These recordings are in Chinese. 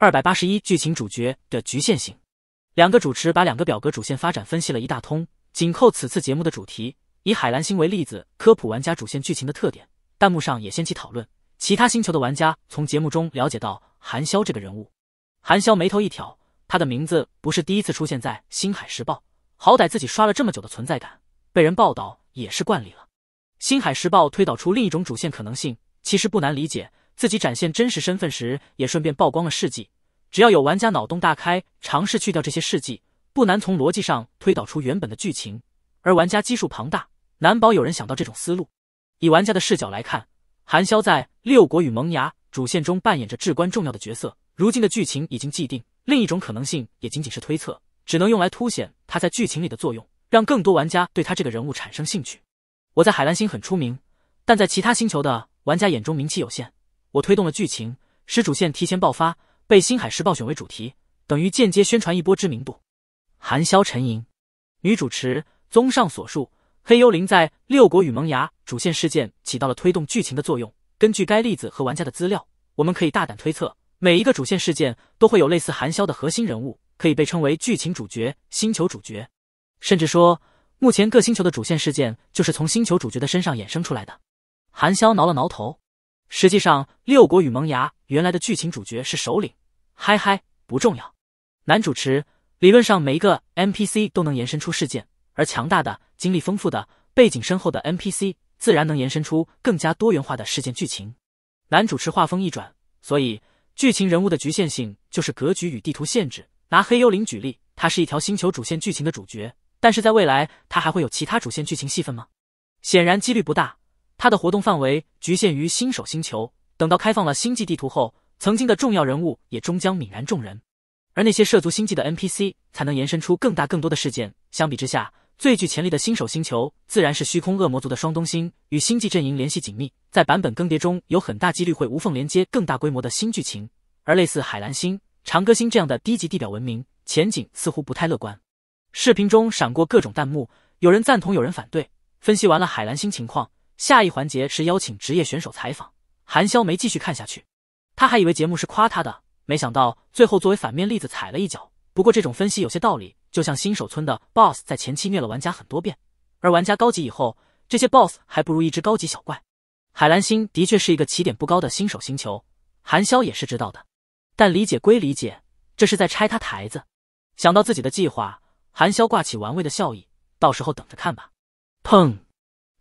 二百八十一剧情主角的局限性，两个主持把两个表格主线发展分析了一大通，紧扣此次节目的主题，以海蓝星为例子，科普玩家主线剧情的特点。弹幕上也掀起讨论，其他星球的玩家从节目中了解到韩萧这个人物。韩萧眉头一挑，他的名字不是第一次出现在星海时报，好歹自己刷了这么久的存在感，被人报道也是惯例了。星海时报推导出另一种主线可能性，其实不难理解。自己展现真实身份时，也顺便曝光了事迹。只要有玩家脑洞大开，尝试去掉这些事迹，不难从逻辑上推导出原本的剧情。而玩家基数庞大，难保有人想到这种思路。以玩家的视角来看，韩潇在六国与萌芽主线中扮演着至关重要的角色。如今的剧情已经既定，另一种可能性也仅仅是推测，只能用来凸显他在剧情里的作用，让更多玩家对他这个人物产生兴趣。我在海蓝星很出名，但在其他星球的玩家眼中名气有限。我推动了剧情，使主线提前爆发，被《星海时报》选为主题，等于间接宣传一波知名度。韩潇沉吟。女主持：综上所述，黑幽灵在六国与萌芽主线事件起到了推动剧情的作用。根据该例子和玩家的资料，我们可以大胆推测，每一个主线事件都会有类似韩潇的核心人物，可以被称为剧情主角、星球主角，甚至说，目前各星球的主线事件就是从星球主角的身上衍生出来的。韩潇挠了挠头。实际上，《六国与萌芽》原来的剧情主角是首领，嗨嗨，不重要。男主持理论上每一个 NPC 都能延伸出事件，而强大的、经历丰富的、背景深厚的 NPC 自然能延伸出更加多元化的事件剧情。男主持话锋一转，所以剧情人物的局限性就是格局与地图限制。拿黑幽灵举例，他是一条星球主线剧情的主角，但是在未来他还会有其他主线剧情戏份吗？显然几率不大。它的活动范围局限于新手星球，等到开放了星际地图后，曾经的重要人物也终将泯然众人。而那些涉足星际的 NPC，才能延伸出更大更多的事件。相比之下，最具潜力的新手星球自然是虚空恶魔族的双东星，与星际阵营联系紧密，在版本更迭中有很大几率会无缝连接更大规模的新剧情。而类似海蓝星、长歌星这样的低级地表文明，前景似乎不太乐观。视频中闪过各种弹幕，有人赞同，有人反对。分析完了海蓝星情况。下一环节是邀请职业选手采访，韩潇没继续看下去，他还以为节目是夸他的，没想到最后作为反面例子踩了一脚。不过这种分析有些道理，就像新手村的 BOSS 在前期虐了玩家很多遍，而玩家高级以后，这些 BOSS 还不如一只高级小怪。海蓝星的确是一个起点不高的新手星球，韩潇也是知道的，但理解归理解，这是在拆他台子。想到自己的计划，韩潇挂起玩味的笑意，到时候等着看吧。砰。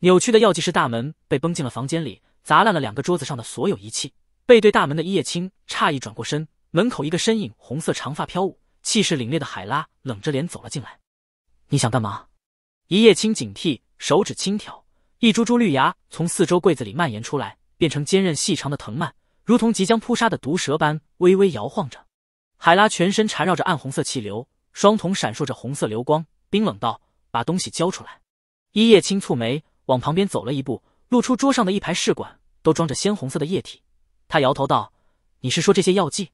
扭曲的药剂师大门被崩进了房间里，砸烂了两个桌子上的所有仪器。背对大门的一叶青诧异转过身，门口一个身影，红色长发飘舞，气势凛冽的海拉冷着脸走了进来。你想干嘛？一叶青警惕，手指轻挑，一株株绿芽从四周柜子里蔓延出来，变成坚韧细长的藤蔓，如同即将扑杀的毒蛇般微微摇晃着。海拉全身缠绕着暗红色气流，双瞳闪烁着红色流光，冰冷道：“把东西交出来。”一叶青蹙眉。往旁边走了一步，露出桌上的一排试管，都装着鲜红色的液体。他摇头道：“你是说这些药剂？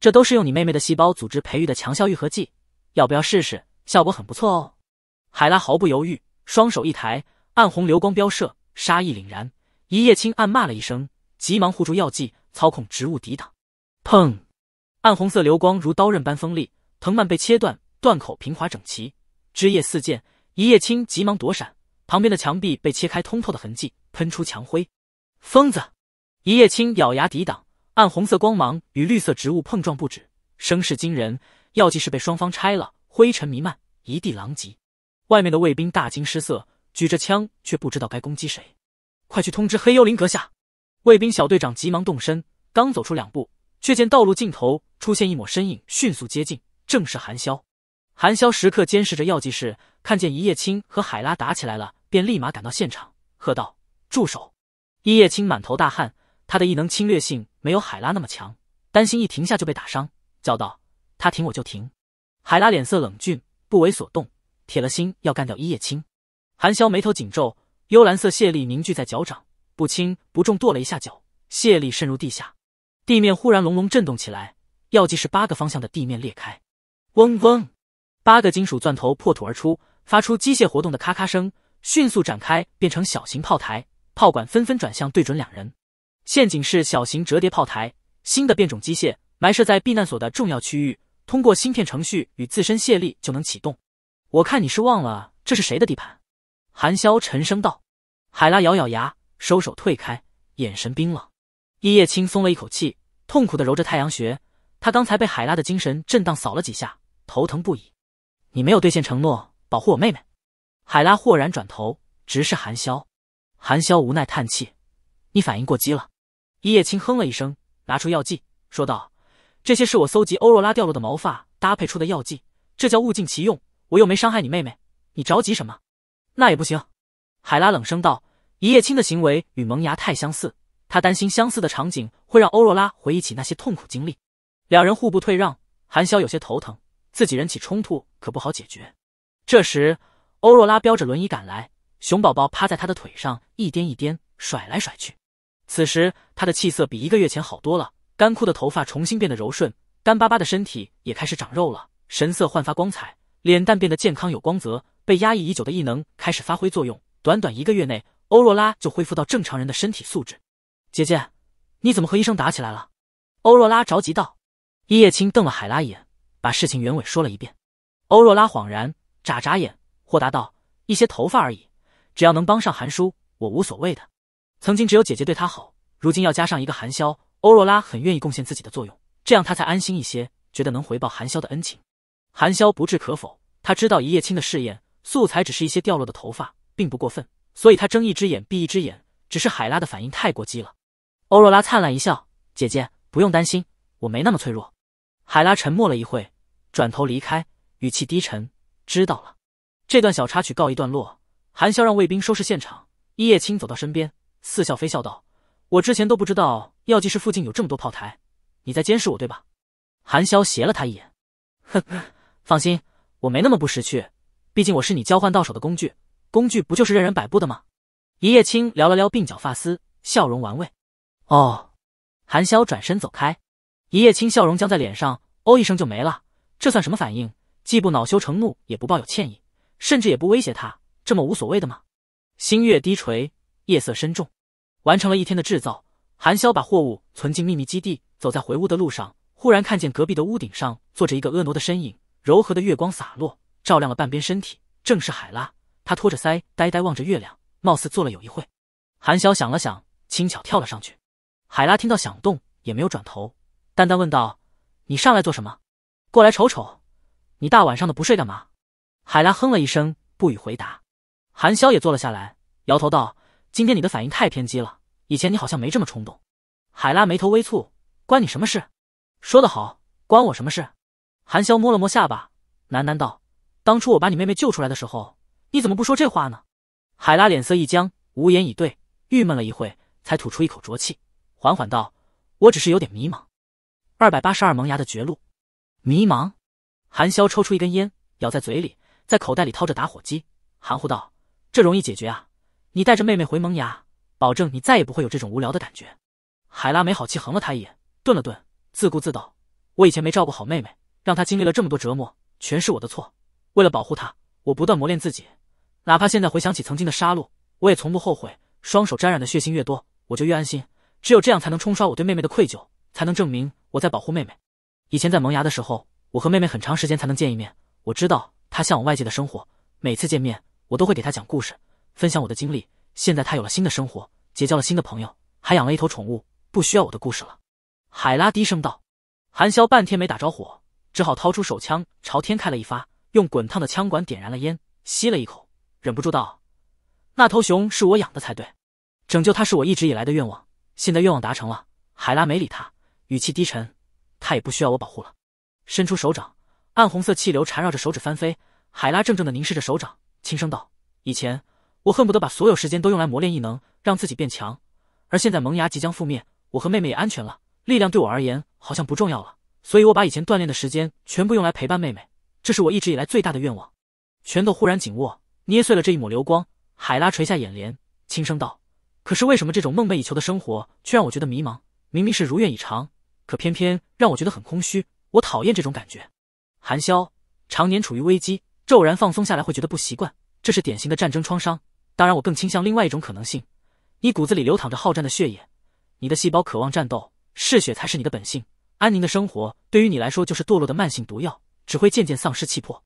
这都是用你妹妹的细胞组织培育的强效愈合剂，要不要试试？效果很不错哦。”海拉毫不犹豫，双手一抬，暗红流光飙射，杀意凛然。一叶青暗骂了一声，急忙护住药剂，操控植物抵挡。砰！暗红色流光如刀刃般锋利，藤蔓被切断，断口平滑整齐，枝叶四溅。一叶青急忙躲闪。旁边的墙壁被切开，通透的痕迹喷出墙灰。疯子，一叶青咬牙抵挡，暗红色光芒与绿色植物碰撞不止，声势惊人。药剂室被双方拆了，灰尘弥漫，一地狼藉。外面的卫兵大惊失色，举着枪却不知道该攻击谁。快去通知黑幽灵阁下！卫兵小队长急忙动身，刚走出两步，却见道路尽头出现一抹身影，迅速接近，正是韩萧。韩萧时刻监视着药剂室，看见一叶青和海拉打起来了。便立马赶到现场，喝道：“住手！”一叶青满头大汗，他的异能侵略性没有海拉那么强，担心一停下就被打伤，叫道：“他停，我就停。”海拉脸色冷峻，不为所动，铁了心要干掉一叶青。韩潇眉头紧皱，幽蓝色泄力凝聚在脚掌，不轻不重跺了一下脚，泄力渗入地下，地面忽然隆隆震动起来，药剂是八个方向的地面裂开，嗡嗡，八个金属钻头破土而出，发出机械活动的咔咔声。迅速展开，变成小型炮台，炮管纷纷转向，对准两人。陷阱是小型折叠炮台，新的变种机械，埋设在避难所的重要区域，通过芯片程序与自身卸力就能启动。我看你是忘了这是谁的地盘。”韩萧沉声道。海拉咬咬牙，收手退开，眼神冰冷。一叶青松了一口气，痛苦的揉着太阳穴，他刚才被海拉的精神震荡扫了几下，头疼不已。你没有兑现承诺，保护我妹妹。海拉豁然转头，直视韩萧。韩萧无奈叹气：“你反应过激了。”一叶青哼了一声，拿出药剂，说道：“这些是我搜集欧若拉掉落的毛发搭配出的药剂，这叫物尽其用。我又没伤害你妹妹，你着急什么？”那也不行，海拉冷声道。一叶青的行为与萌芽太相似，他担心相似的场景会让欧若拉回忆起那些痛苦经历。两人互不退让，韩萧有些头疼，自己人起冲突可不好解决。这时。欧若拉飙着轮椅赶来，熊宝宝趴在他的腿上一颠一颠，甩来甩去。此时他的气色比一个月前好多了，干枯的头发重新变得柔顺，干巴巴的身体也开始长肉了，神色焕发光彩，脸蛋变得健康有光泽。被压抑已久的异能开始发挥作用，短短一个月内，欧若拉就恢复到正常人的身体素质。姐姐，你怎么和医生打起来了？欧若拉着急道。一叶青瞪了海拉一眼，把事情原委说了一遍。欧若拉恍然，眨眨眼。豁达道：“一些头发而已，只要能帮上韩叔，我无所谓的。曾经只有姐姐对他好，如今要加上一个韩萧，欧若拉很愿意贡献自己的作用，这样她才安心一些，觉得能回报韩萧的恩情。”韩萧不置可否，他知道一夜青的试验素材只是一些掉落的头发，并不过分，所以他睁一只眼闭一只眼。只是海拉的反应太过激了。欧若拉灿烂一笑：“姐姐不用担心，我没那么脆弱。”海拉沉默了一会，转头离开，语气低沉：“知道了。”这段小插曲告一段落，韩萧让卫兵收拾现场。一叶青走到身边，似笑非笑道：“我之前都不知道药剂室附近有这么多炮台，你在监视我对吧？”韩萧斜了他一眼，呵呵，放心，我没那么不识趣。毕竟我是你交换到手的工具，工具不就是任人摆布的吗？一叶青撩了撩鬓角发丝，笑容玩味。哦，韩萧转身走开。一叶青笑容僵在脸上，哦一声就没了。这算什么反应？既不恼羞成怒，也不抱有歉意。甚至也不威胁他，这么无所谓的吗？星月低垂，夜色深重，完成了一天的制造，韩潇把货物存进秘密基地，走在回屋的路上，忽然看见隔壁的屋顶上坐着一个婀娜的身影，柔和的月光洒落，照亮了半边身体，正是海拉。他托着腮，呆呆望着月亮，貌似坐了有一会。韩潇想了想，轻巧跳了上去。海拉听到响动，也没有转头，淡淡问道：“你上来做什么？过来瞅瞅，你大晚上的不睡干嘛？”海拉哼了一声，不予回答。韩潇也坐了下来，摇头道：“今天你的反应太偏激了，以前你好像没这么冲动。”海拉眉头微蹙：“关你什么事？说得好，关我什么事？”韩潇摸了摸下巴，喃喃道：“当初我把你妹妹救出来的时候，你怎么不说这话呢？”海拉脸色一僵，无言以对，郁闷了一会，才吐出一口浊气，缓缓道：“我只是有点迷茫。”二百八十二萌芽的绝路，迷茫。韩潇抽出一根烟，咬在嘴里。在口袋里掏着打火机，含糊道：“这容易解决啊！你带着妹妹回萌芽，保证你再也不会有这种无聊的感觉。”海拉没好气横了他一眼，顿了顿，自顾自道：“我以前没照顾好妹妹，让她经历了这么多折磨，全是我的错。为了保护她，我不断磨练自己，哪怕现在回想起曾经的杀戮，我也从不后悔。双手沾染的血腥越多，我就越安心。只有这样才能冲刷我对妹妹的愧疚，才能证明我在保护妹妹。以前在萌芽的时候，我和妹妹很长时间才能见一面，我知道。”他向往外界的生活，每次见面我都会给他讲故事，分享我的经历。现在他有了新的生活，结交了新的朋友，还养了一头宠物，不需要我的故事了。海拉低声道。韩萧半天没打着火，只好掏出手枪朝天开了一发，用滚烫的枪管点燃了烟，吸了一口，忍不住道：“那头熊是我养的才对，拯救它是我一直以来的愿望，现在愿望达成了。”海拉没理他，语气低沉：“他也不需要我保护了。”伸出手掌。暗红色气流缠绕着手指翻飞，海拉怔怔地凝视着手掌，轻声道：“以前我恨不得把所有时间都用来磨练异能，让自己变强。而现在萌芽即将覆灭，我和妹妹也安全了，力量对我而言好像不重要了。所以，我把以前锻炼的时间全部用来陪伴妹妹，这是我一直以来最大的愿望。”拳头忽然紧握，捏碎了这一抹流光。海拉垂下眼帘，轻声道：“可是为什么这种梦寐以求的生活却让我觉得迷茫？明明是如愿以偿，可偏偏让我觉得很空虚。我讨厌这种感觉。”韩萧常年处于危机，骤然放松下来会觉得不习惯，这是典型的战争创伤。当然，我更倾向另外一种可能性：你骨子里流淌着好战的血液，你的细胞渴望战斗，嗜血才是你的本性。安宁的生活对于你来说就是堕落的慢性毒药，只会渐渐丧失气魄。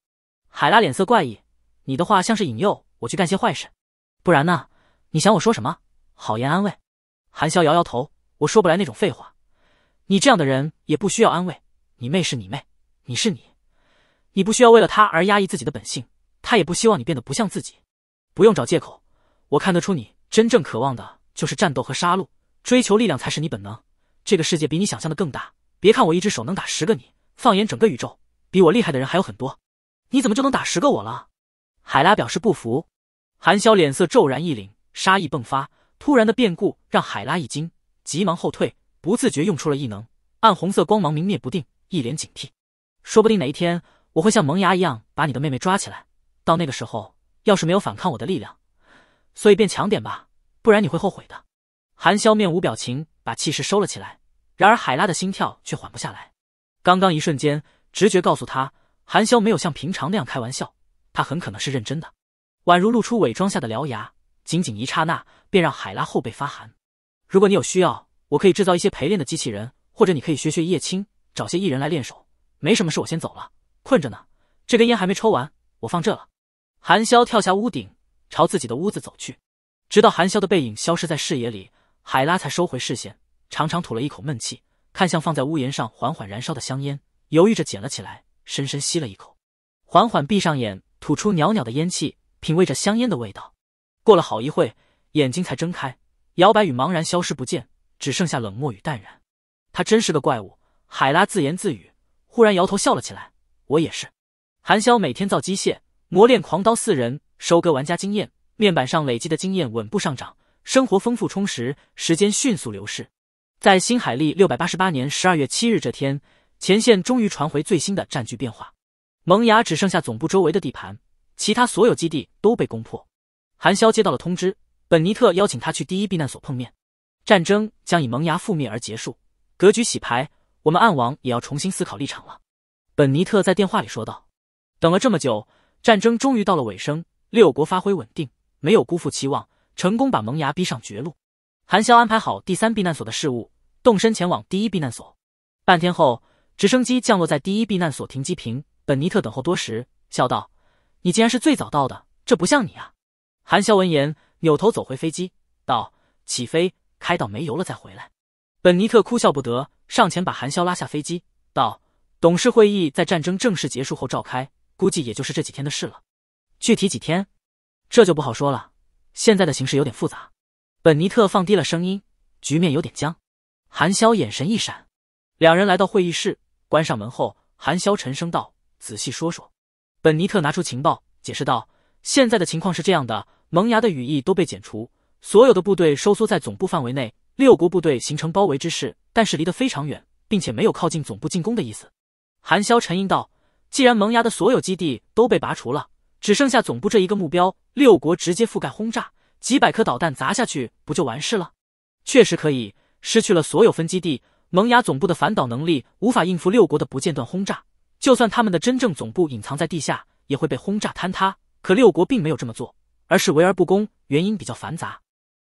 海拉脸色怪异，你的话像是引诱我去干些坏事，不然呢？你想我说什么？好言安慰？韩萧摇摇头，我说不来那种废话。你这样的人也不需要安慰，你妹是你妹，你是你。你不需要为了他而压抑自己的本性，他也不希望你变得不像自己。不用找借口，我看得出你真正渴望的就是战斗和杀戮，追求力量才是你本能。这个世界比你想象的更大，别看我一只手能打十个你，放眼整个宇宙，比我厉害的人还有很多。你怎么就能打十个我了？海拉表示不服。韩潇脸色骤然一凛，杀意迸发。突然的变故让海拉一惊，急忙后退，不自觉用出了异能，暗红色光芒明灭不定，一脸警惕。说不定哪一天。我会像萌芽一样把你的妹妹抓起来，到那个时候要是没有反抗我的力量，所以变强点吧，不然你会后悔的。韩萧面无表情，把气势收了起来。然而海拉的心跳却缓不下来。刚刚一瞬间，直觉告诉他，韩萧没有像平常那样开玩笑，他很可能是认真的，宛如露出伪装下的獠牙。仅仅一刹那，便让海拉后背发寒。如果你有需要，我可以制造一些陪练的机器人，或者你可以学学叶青，找些艺人来练手。没什么事，我先走了。困着呢，这根烟还没抽完，我放这了。韩潇跳下屋顶，朝自己的屋子走去，直到韩潇的背影消失在视野里，海拉才收回视线，长长吐了一口闷气，看向放在屋檐上缓缓燃烧的香烟，犹豫着捡了起来，深深吸了一口，缓缓闭上眼，吐出袅袅的烟气，品味着香烟的味道。过了好一会眼睛才睁开，摇摆与茫然消失不见，只剩下冷漠与淡然。他真是个怪物，海拉自言自语，忽然摇头笑了起来。我也是，韩萧每天造机械，磨练狂刀四人，收割玩家经验，面板上累积的经验稳步上涨，生活丰富充实，时间迅速流逝。在新海历六百八十八年十二月七日这天，前线终于传回最新的战局变化，萌芽只剩下总部周围的地盘，其他所有基地都被攻破。韩萧接到了通知，本尼特邀请他去第一避难所碰面。战争将以萌芽覆灭而结束，格局洗牌，我们暗网也要重新思考立场了。本尼特在电话里说道：“等了这么久，战争终于到了尾声，六国发挥稳定，没有辜负期望，成功把萌芽逼上绝路。”韩萧安排好第三避难所的事务，动身前往第一避难所。半天后，直升机降落在第一避难所停机坪。本尼特等候多时，笑道：“你竟然是最早到的，这不像你啊！”韩萧闻言，扭头走回飞机，道：“起飞，开到没油了再回来。”本尼特哭笑不得，上前把韩萧拉下飞机，道：董事会议在战争正式结束后召开，估计也就是这几天的事了。具体几天，这就不好说了。现在的形势有点复杂。本尼特放低了声音，局面有点僵。韩潇眼神一闪，两人来到会议室，关上门后，韩潇沉声道：“仔细说说。”本尼特拿出情报，解释道：“现在的情况是这样的，萌芽的羽翼都被剪除，所有的部队收缩在总部范围内，六国部队形成包围之势，但是离得非常远，并且没有靠近总部进攻的意思。”韩萧沉吟道：“既然萌芽的所有基地都被拔除了，只剩下总部这一个目标，六国直接覆盖轰炸，几百颗导弹砸下去，不就完事了？”“确实可以，失去了所有分基地，萌芽总部的反导能力无法应付六国的不间断轰炸。就算他们的真正总部隐藏在地下，也会被轰炸坍塌。可六国并没有这么做，而是围而不攻，原因比较繁杂。”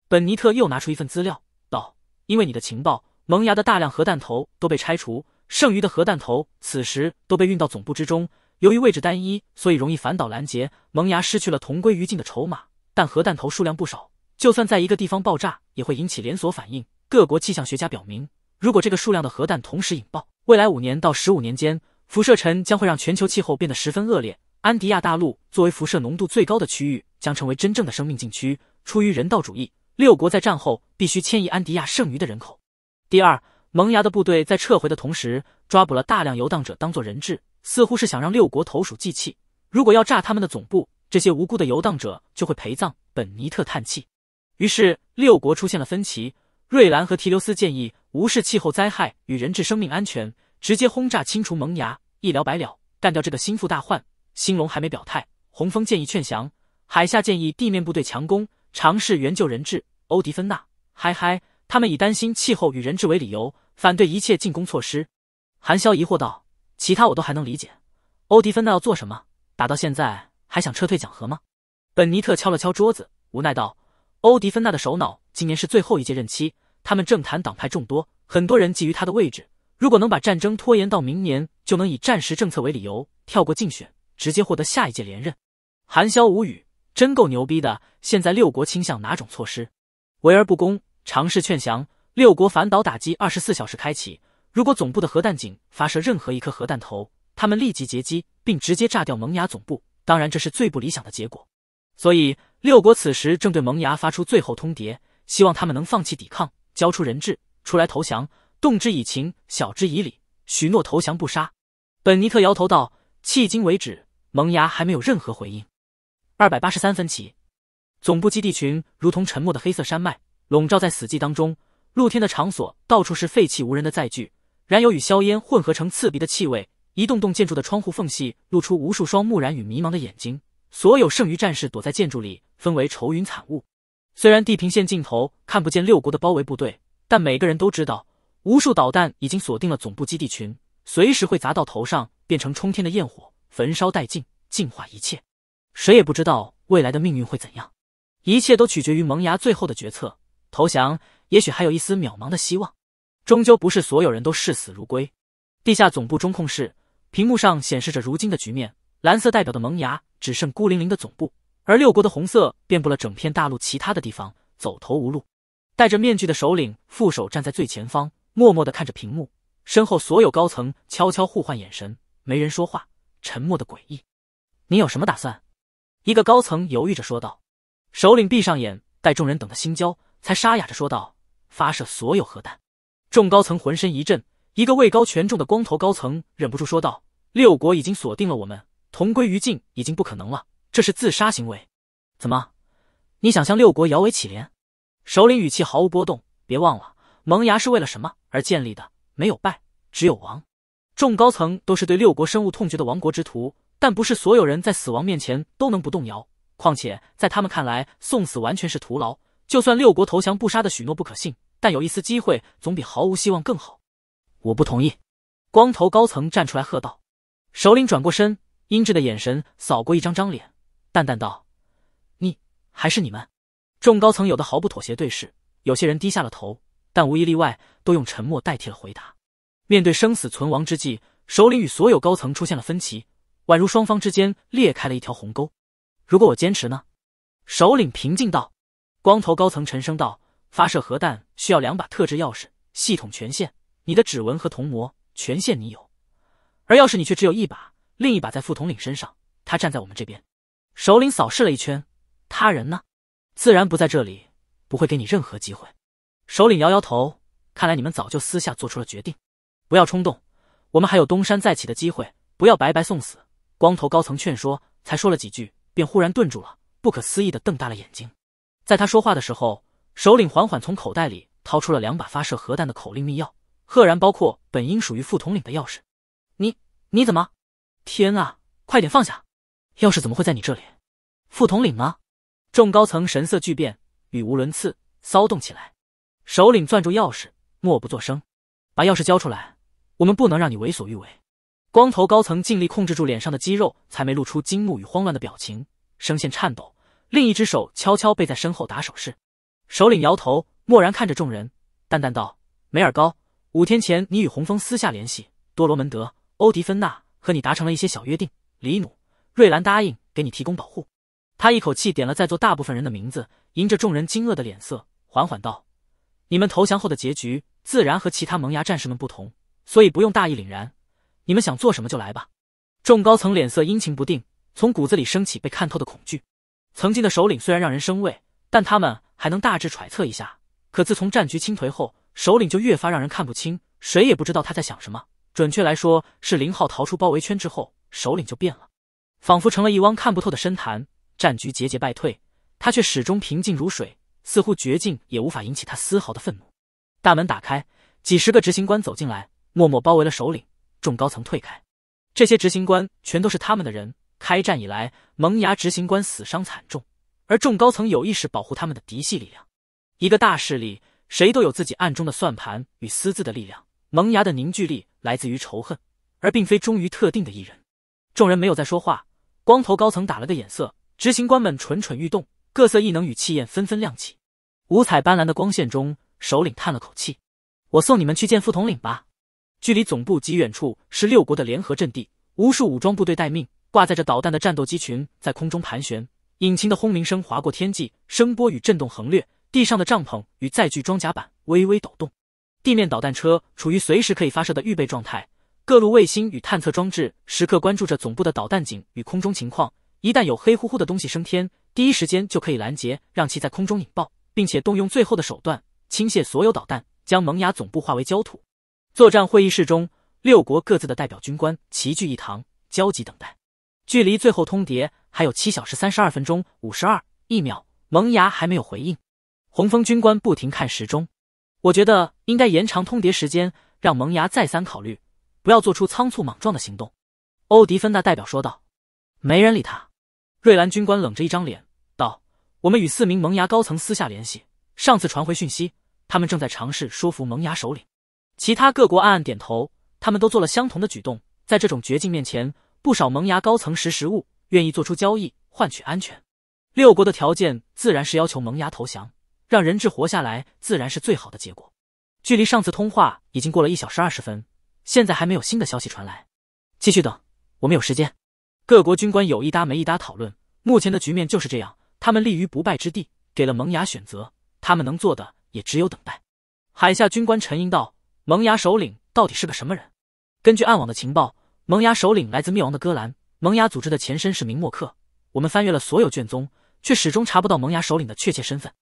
本尼特又拿出一份资料，道：“因为你的情报，萌芽的大量核弹头都被拆除。”剩余的核弹头此时都被运到总部之中，由于位置单一，所以容易反导拦截。萌芽失去了同归于尽的筹码，但核弹头数量不少，就算在一个地方爆炸，也会引起连锁反应。各国气象学家表明，如果这个数量的核弹同时引爆，未来五年到十五年间，辐射尘将会让全球气候变得十分恶劣。安迪亚大陆作为辐射浓度最高的区域，将成为真正的生命禁区。出于人道主义，六国在战后必须迁移安迪亚剩余的人口。第二。萌芽的部队在撤回的同时，抓捕了大量游荡者当做人质，似乎是想让六国投鼠忌器。如果要炸他们的总部，这些无辜的游荡者就会陪葬。本尼特叹气，于是六国出现了分歧。瑞兰和提留斯建议无视气候灾害与人质生命安全，直接轰炸清除萌芽，一了百了，干掉这个心腹大患。兴隆还没表态，洪峰建议劝降，海夏建议地面部队强攻，尝试援救人质。欧迪芬娜，嗨嗨，他们以担心气候与人质为理由。反对一切进攻措施，韩萧疑惑道：“其他我都还能理解，欧迪芬那要做什么？打到现在还想撤退讲和吗？”本尼特敲了敲桌子，无奈道：“欧迪芬纳的首脑今年是最后一届任期，他们政坛党派众多，很多人觊觎他的位置。如果能把战争拖延到明年，就能以战时政策为理由，跳过竞选，直接获得下一届连任。”韩萧无语，真够牛逼的。现在六国倾向哪种措施？围而不攻，尝试劝降？六国反导打击二十四小时开启。如果总部的核弹井发射任何一颗核弹头，他们立即截击，并直接炸掉萌芽总部。当然，这是最不理想的结果。所以，六国此时正对萌芽发出最后通牒，希望他们能放弃抵抗，交出人质，出来投降。动之以情，晓之以理，许诺投降不杀。本尼特摇头道：“迄今为止，萌芽还没有任何回应。”二百八十三分起，总部基地群如同沉默的黑色山脉，笼罩在死寂当中。露天的场所到处是废弃无人的载具，燃油与硝烟混合成刺鼻的气味。一栋栋建筑的窗户缝隙露出无数双木然与迷茫的眼睛。所有剩余战士躲在建筑里，分为愁云惨雾。虽然地平线尽头看不见六国的包围部队，但每个人都知道，无数导弹已经锁定了总部基地群，随时会砸到头上，变成冲天的焰火，焚烧殆尽，净化一切。谁也不知道未来的命运会怎样，一切都取决于萌芽最后的决策：投降。也许还有一丝渺茫的希望，终究不是所有人都视死如归。地下总部中控室屏幕上显示着如今的局面，蓝色代表的萌芽只剩孤零零的总部，而六国的红色遍布了整片大陆其他的地方，走投无路。戴着面具的首领副手站在最前方，默默的看着屏幕，身后所有高层悄悄互换眼神，没人说话，沉默的诡异。你有什么打算？一个高层犹豫着说道。首领闭上眼，待众人等得心焦，才沙哑着说道。发射所有核弹，众高层浑身一震。一个位高权重的光头高层忍不住说道：“六国已经锁定了我们，同归于尽已经不可能了，这是自杀行为。怎么，你想向六国摇尾乞怜？”首领语气毫无波动。别忘了，萌芽是为了什么而建立的？没有败，只有亡。众高层都是对六国深恶痛绝的亡国之徒，但不是所有人在死亡面前都能不动摇。况且，在他们看来，送死完全是徒劳。就算六国投降不杀的许诺不可信。但有一丝机会，总比毫无希望更好。我不同意。光头高层站出来喝道：“首领，转过身，阴鸷的眼神扫过一张张脸，淡淡道：‘你还是你们。’”众高层有的毫不妥协对视，有些人低下了头，但无一例外都用沉默代替了回答。面对生死存亡之际，首领与所有高层出现了分歧，宛如双方之间裂开了一条鸿沟。如果我坚持呢？首领平静道。光头高层沉声道。发射核弹需要两把特制钥匙，系统权限，你的指纹和铜模权限你有，而钥匙你却只有一把，另一把在副统领身上，他站在我们这边。首领扫视了一圈，他人呢？自然不在这里，不会给你任何机会。首领摇摇头，看来你们早就私下做出了决定。不要冲动，我们还有东山再起的机会，不要白白送死。光头高层劝说，才说了几句，便忽然顿住了，不可思议的瞪大了眼睛。在他说话的时候。首领缓缓从口袋里掏出了两把发射核弹的口令密钥，赫然包括本应属于副统领的钥匙。你你怎么？天啊！快点放下！钥匙怎么会在你这里？副统领吗？众高层神色巨变，语无伦次，骚动起来。首领攥住钥匙，默不作声，把钥匙交出来。我们不能让你为所欲为。光头高层尽力控制住脸上的肌肉，才没露出惊怒与慌乱的表情，声线颤抖，另一只手悄悄背在身后打手势。首领摇头，默然看着众人，淡淡道：“梅尔高，五天前你与洪峰私下联系，多罗门德、欧迪芬娜和你达成了一些小约定。里努、瑞兰答应给你提供保护。”他一口气点了在座大部分人的名字，迎着众人惊愕的脸色，缓缓道：“你们投降后的结局，自然和其他萌芽战士们不同，所以不用大义凛然。你们想做什么就来吧。”众高层脸色阴晴不定，从骨子里升起被看透的恐惧。曾经的首领虽然让人生畏，但他们……还能大致揣测一下，可自从战局倾颓后，首领就越发让人看不清，谁也不知道他在想什么。准确来说，是林浩逃出包围圈之后，首领就变了，仿佛成了一汪看不透的深潭。战局节节败退，他却始终平静如水，似乎绝境也无法引起他丝毫的愤怒。大门打开，几十个执行官走进来，默默包围了首领。众高层退开，这些执行官全都是他们的人。开战以来，萌芽执行官死伤惨重。而众高层有意识保护他们的嫡系力量。一个大势力，谁都有自己暗中的算盘与私自的力量。萌芽的凝聚力来自于仇恨，而并非忠于特定的一人。众人没有再说话。光头高层打了个眼色，执行官们蠢蠢欲动，各色异能与气焰纷纷亮起。五彩斑斓的光线中，首领叹了口气：“我送你们去见副统领吧。”距离总部极远处是六国的联合阵地，无数武装部队待命，挂载着导弹的战斗机群在空中盘旋。引擎的轰鸣声划过天际，声波与震动横掠地上的帐篷与载具装甲板，微微抖动。地面导弹车处于随时可以发射的预备状态，各路卫星与探测装置时刻关注着总部的导弹井与空中情况。一旦有黑乎乎的东西升天，第一时间就可以拦截，让其在空中引爆，并且动用最后的手段倾泻所有导弹，将萌芽总部化为焦土。作战会议室中，六国各自的代表军官齐聚一堂，焦急等待，距离最后通牒。还有七小时三十二分钟五十二一秒，萌芽还没有回应。红枫军官不停看时钟，我觉得应该延长通牒时间，让萌芽再三考虑，不要做出仓促莽撞的行动。欧迪芬纳代表说道。没人理他。瑞兰军官冷着一张脸道：“我们与四名萌芽高层私下联系，上次传回讯息，他们正在尝试说服萌芽首领。”其他各国暗暗点头，他们都做了相同的举动。在这种绝境面前，不少萌芽高层识时务。愿意做出交易换取安全，六国的条件自然是要求萌芽投降，让人质活下来自然是最好的结果。距离上次通话已经过了一小时二十分，现在还没有新的消息传来，继续等，我们有时间。各国军官有一搭没一搭讨论，目前的局面就是这样，他们立于不败之地，给了萌芽选择，他们能做的也只有等待。海下军官沉吟道：“萌芽首领到底是个什么人？根据暗网的情报，萌芽首领来自灭亡的戈兰。”萌芽组织的前身是明末客，我们翻阅了所有卷宗，却始终查不到萌芽首领的确切身份。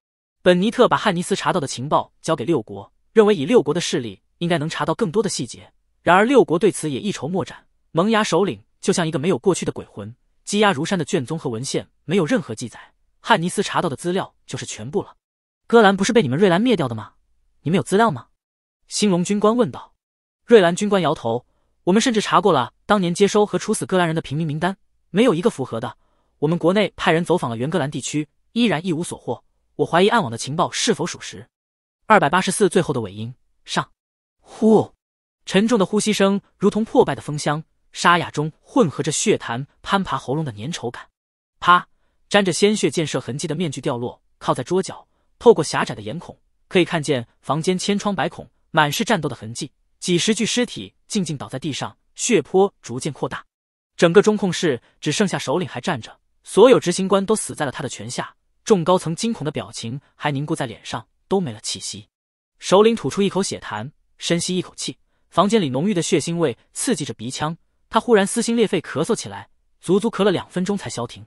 本尼特把汉尼斯查到的情报交给六国，认为以六国的势力，应该能查到更多的细节。然而六国对此也一筹莫展，萌芽首领就像一个没有过去的鬼魂，积压如山的卷宗和文献没有任何记载，汉尼斯查到的资料就是全部了。戈兰不是被你们瑞兰灭掉的吗？你们有资料吗？兴隆军官问道。瑞兰军官摇头。我们甚至查过了当年接收和处死戈兰人的平民名单，没有一个符合的。我们国内派人走访了原格兰地区，依然一无所获。我怀疑暗网的情报是否属实。二百八十四，最后的尾音上，呼，沉重的呼吸声如同破败的风箱，沙哑中混合着血痰攀爬喉咙的粘稠感。啪，沾着鲜血溅射痕迹的面具掉落，靠在桌角。透过狭窄的眼孔，可以看见房间千疮百孔，满是战斗的痕迹。几十具尸体静静倒在地上，血泊逐渐扩大。整个中控室只剩下首领还站着，所有执行官都死在了他的拳下。众高层惊恐的表情还凝固在脸上，都没了气息。首领吐出一口血痰，深吸一口气。房间里浓郁的血腥味刺激着鼻腔，他忽然撕心裂肺咳嗽起来，足足咳了两分钟才消停。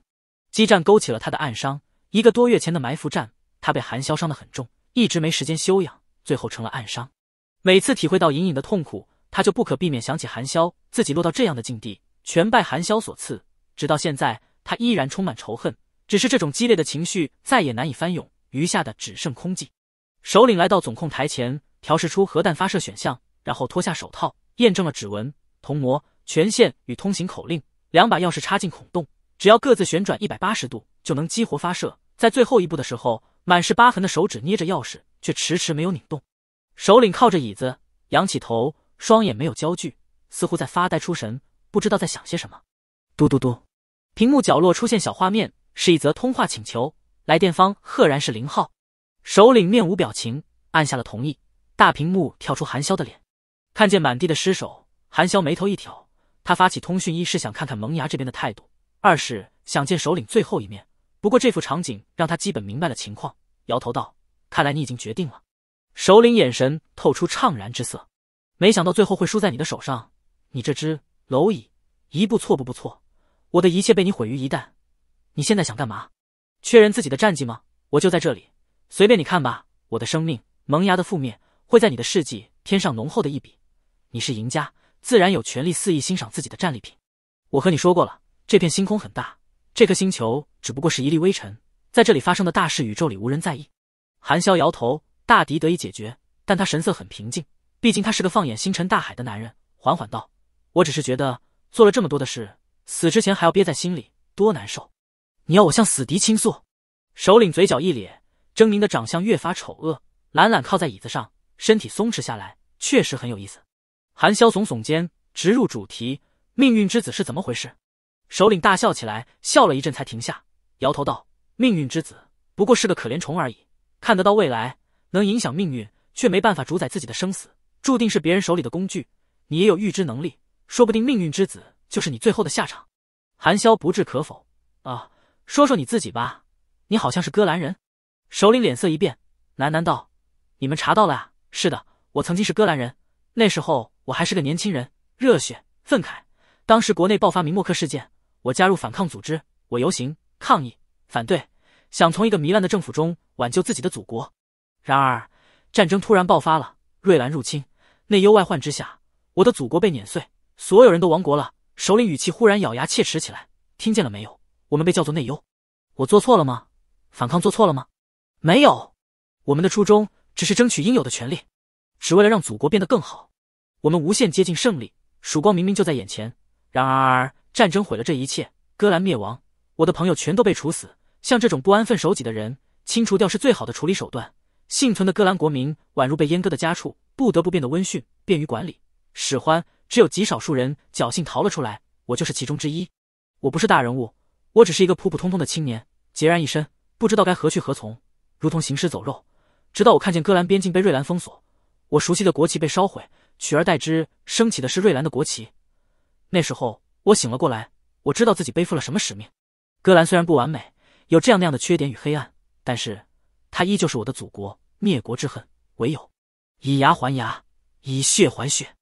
激战勾起了他的暗伤，一个多月前的埋伏战，他被韩萧伤得很重，一直没时间休养，最后成了暗伤。每次体会到隐隐的痛苦，他就不可避免想起韩萧，自己落到这样的境地，全拜韩萧所赐。直到现在，他依然充满仇恨，只是这种激烈的情绪再也难以翻涌，余下的只剩空寂。首领来到总控台前，调试出核弹发射选项，然后脱下手套，验证了指纹、铜模、权限与通行口令，两把钥匙插进孔洞，只要各自旋转一百八十度，就能激活发射。在最后一步的时候，满是疤痕的手指捏着钥匙，却迟迟没有拧动。首领靠着椅子，仰起头，双眼没有焦距，似乎在发呆出神，不知道在想些什么。嘟嘟嘟，屏幕角落出现小画面，是一则通话请求，来电方赫然是林浩。首领面无表情，按下了同意。大屏幕跳出韩潇的脸，看见满地的尸首，韩潇眉头一挑。他发起通讯一是想看看萌芽这边的态度，二是想见首领最后一面。不过这幅场景让他基本明白了情况，摇头道：“看来你已经决定了。”首领眼神透出怅然之色，没想到最后会输在你的手上。你这只蝼蚁，一步错步步错，我的一切被你毁于一旦。你现在想干嘛？确认自己的战绩吗？我就在这里，随便你看吧。我的生命萌芽的覆灭，会在你的事迹添上浓厚的一笔。你是赢家，自然有权利肆意欣赏自己的战利品。我和你说过了，这片星空很大，这颗星球只不过是一粒微尘，在这里发生的大事，宇宙里无人在意。寒萧摇头。大敌得以解决，但他神色很平静。毕竟他是个放眼星辰大海的男人，缓缓道：“我只是觉得做了这么多的事，死之前还要憋在心里，多难受。”你要我向死敌倾诉？首领嘴角一咧，狰狞的长相越发丑恶，懒懒靠在椅子上，身体松弛下来，确实很有意思。韩潇耸耸肩，直入主题：“命运之子是怎么回事？”首领大笑起来，笑了一阵才停下，摇头道：“命运之子不过是个可怜虫而已，看得到未来。”能影响命运，却没办法主宰自己的生死，注定是别人手里的工具。你也有预知能力，说不定命运之子就是你最后的下场。韩萧不置可否。啊，说说你自己吧。你好像是戈兰人。首领脸色一变，喃喃道：“你们查到了啊？是的，我曾经是戈兰人。那时候我还是个年轻人，热血愤慨。当时国内爆发明墨克事件，我加入反抗组织，我游行抗议反对，想从一个糜烂的政府中挽救自己的祖国。”然而，战争突然爆发了，瑞兰入侵，内忧外患之下，我的祖国被碾碎，所有人都亡国了。首领语气忽然咬牙切齿起来：“听见了没有？我们被叫做内忧，我做错了吗？反抗做错了吗？没有，我们的初衷只是争取应有的权利，只为了让祖国变得更好。我们无限接近胜利，曙光明明就在眼前。然而，战争毁了这一切，戈兰灭亡，我的朋友全都被处死。像这种不安分守己的人，清除掉是最好的处理手段。”幸存的哥兰国民宛如被阉割的家畜，不得不变得温驯，便于管理使唤。只有极少数人侥幸逃了出来，我就是其中之一。我不是大人物，我只是一个普普通通的青年，孑然一身，不知道该何去何从，如同行尸走肉。直到我看见哥兰边境被瑞兰封锁，我熟悉的国旗被烧毁，取而代之升起的是瑞兰的国旗。那时候我醒了过来，我知道自己背负了什么使命。哥兰虽然不完美，有这样那样的缺点与黑暗，但是。他依旧是我的祖国，灭国之恨唯有以牙还牙，以血还血。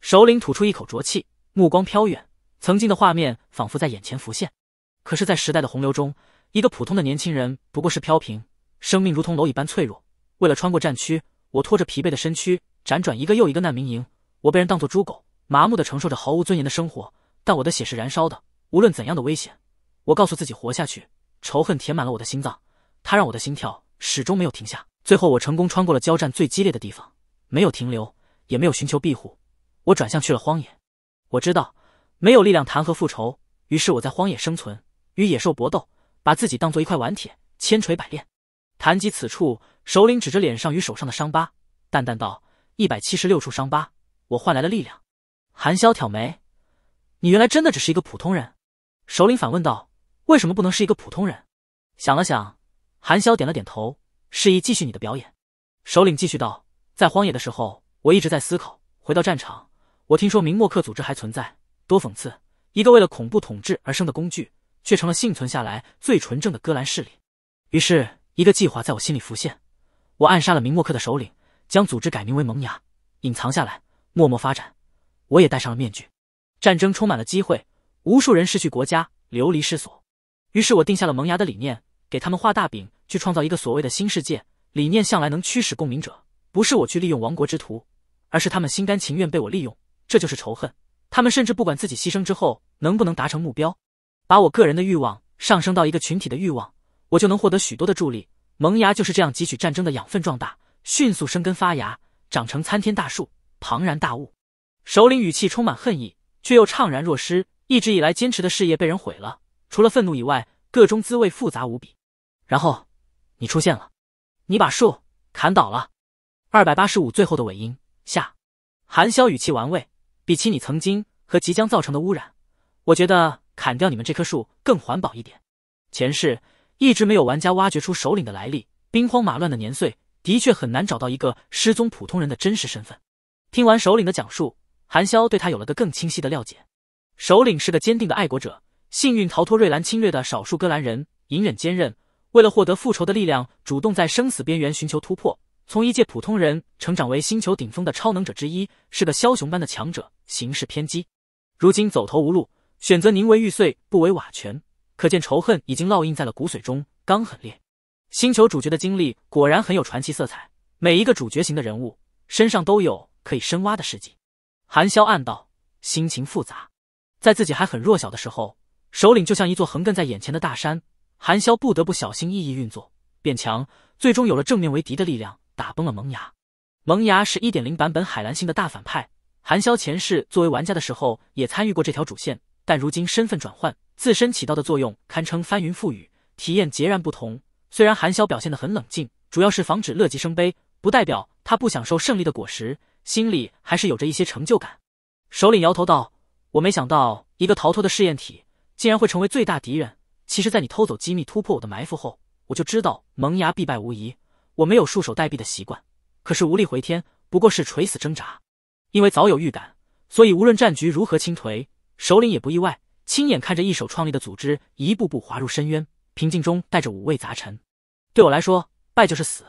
首领吐出一口浊气，目光飘远，曾经的画面仿佛在眼前浮现。可是，在时代的洪流中，一个普通的年轻人不过是飘萍，生命如同蝼蚁般脆弱。为了穿过战区，我拖着疲惫的身躯，辗转一个又一个难民营。我被人当作猪狗，麻木的承受着毫无尊严的生活。但我的血是燃烧的，无论怎样的危险，我告诉自己活下去。仇恨填满了我的心脏，它让我的心跳。始终没有停下，最后我成功穿过了交战最激烈的地方，没有停留，也没有寻求庇护，我转向去了荒野。我知道没有力量谈何复仇，于是我在荒野生存，与野兽搏斗，把自己当做一块顽铁，千锤百炼。谈及此处，首领指着脸上与手上的伤疤，淡淡道：“一百七十六处伤疤，我换来了力量。”韩萧挑眉：“你原来真的只是一个普通人？”首领反问道：“为什么不能是一个普通人？”想了想。韩潇点了点头，示意继续你的表演。首领继续道：“在荒野的时候，我一直在思考。回到战场，我听说明末克组织还存在，多讽刺！一个为了恐怖统治而生的工具，却成了幸存下来最纯正的戈兰势力。于是，一个计划在我心里浮现。我暗杀了明末克的首领，将组织改名为萌芽，隐藏下来，默默发展。我也戴上了面具。战争充满了机会，无数人失去国家，流离失所。于是我定下了萌芽的理念。”给他们画大饼，去创造一个所谓的新世界理念，向来能驱使共鸣者。不是我去利用亡国之徒，而是他们心甘情愿被我利用。这就是仇恨。他们甚至不管自己牺牲之后能不能达成目标，把我个人的欲望上升到一个群体的欲望，我就能获得许多的助力。萌芽就是这样汲取战争的养分，壮大，迅速生根发芽，长成参天大树，庞然大物。首领语气充满恨意，却又怅然若失。一直以来坚持的事业被人毁了，除了愤怒以外，各中滋味复杂无比。然后，你出现了，你把树砍倒了，二百八十五最后的尾音下，韩萧语气玩味，比起你曾经和即将造成的污染，我觉得砍掉你们这棵树更环保一点。前世一直没有玩家挖掘出首领的来历，兵荒马乱的年岁，的确很难找到一个失踪普通人的真实身份。听完首领的讲述，韩萧对他有了个更清晰的了解。首领是个坚定的爱国者，幸运逃脱瑞兰侵略的少数哥兰人，隐忍坚韧。为了获得复仇的力量，主动在生死边缘寻求突破，从一介普通人成长为星球顶峰的超能者之一，是个枭雄般的强者，行事偏激。如今走投无路，选择宁为玉碎不为瓦全，可见仇恨已经烙印在了骨髓中，刚狠烈。星球主角的经历果然很有传奇色彩，每一个主角型的人物身上都有可以深挖的事迹。韩萧暗道，心情复杂。在自己还很弱小的时候，首领就像一座横亘在眼前的大山。韩潇不得不小心翼翼运作，变强，最终有了正面为敌的力量，打崩了萌芽。萌芽是一点零版本海蓝星的大反派。韩潇前世作为玩家的时候也参与过这条主线，但如今身份转换，自身起到的作用堪称翻云覆雨，体验截然不同。虽然韩潇表现的很冷静，主要是防止乐极生悲，不代表他不享受胜利的果实，心里还是有着一些成就感。首领摇头道：“我没想到，一个逃脱的试验体，竟然会成为最大敌人。”其实，在你偷走机密、突破我的埋伏后，我就知道萌芽必败无疑。我没有束手待毙的习惯，可是无力回天，不过是垂死挣扎。因为早有预感，所以无论战局如何倾颓，首领也不意外。亲眼看着一手创立的组织一步步滑入深渊，平静中带着五味杂陈。对我来说，败就是死。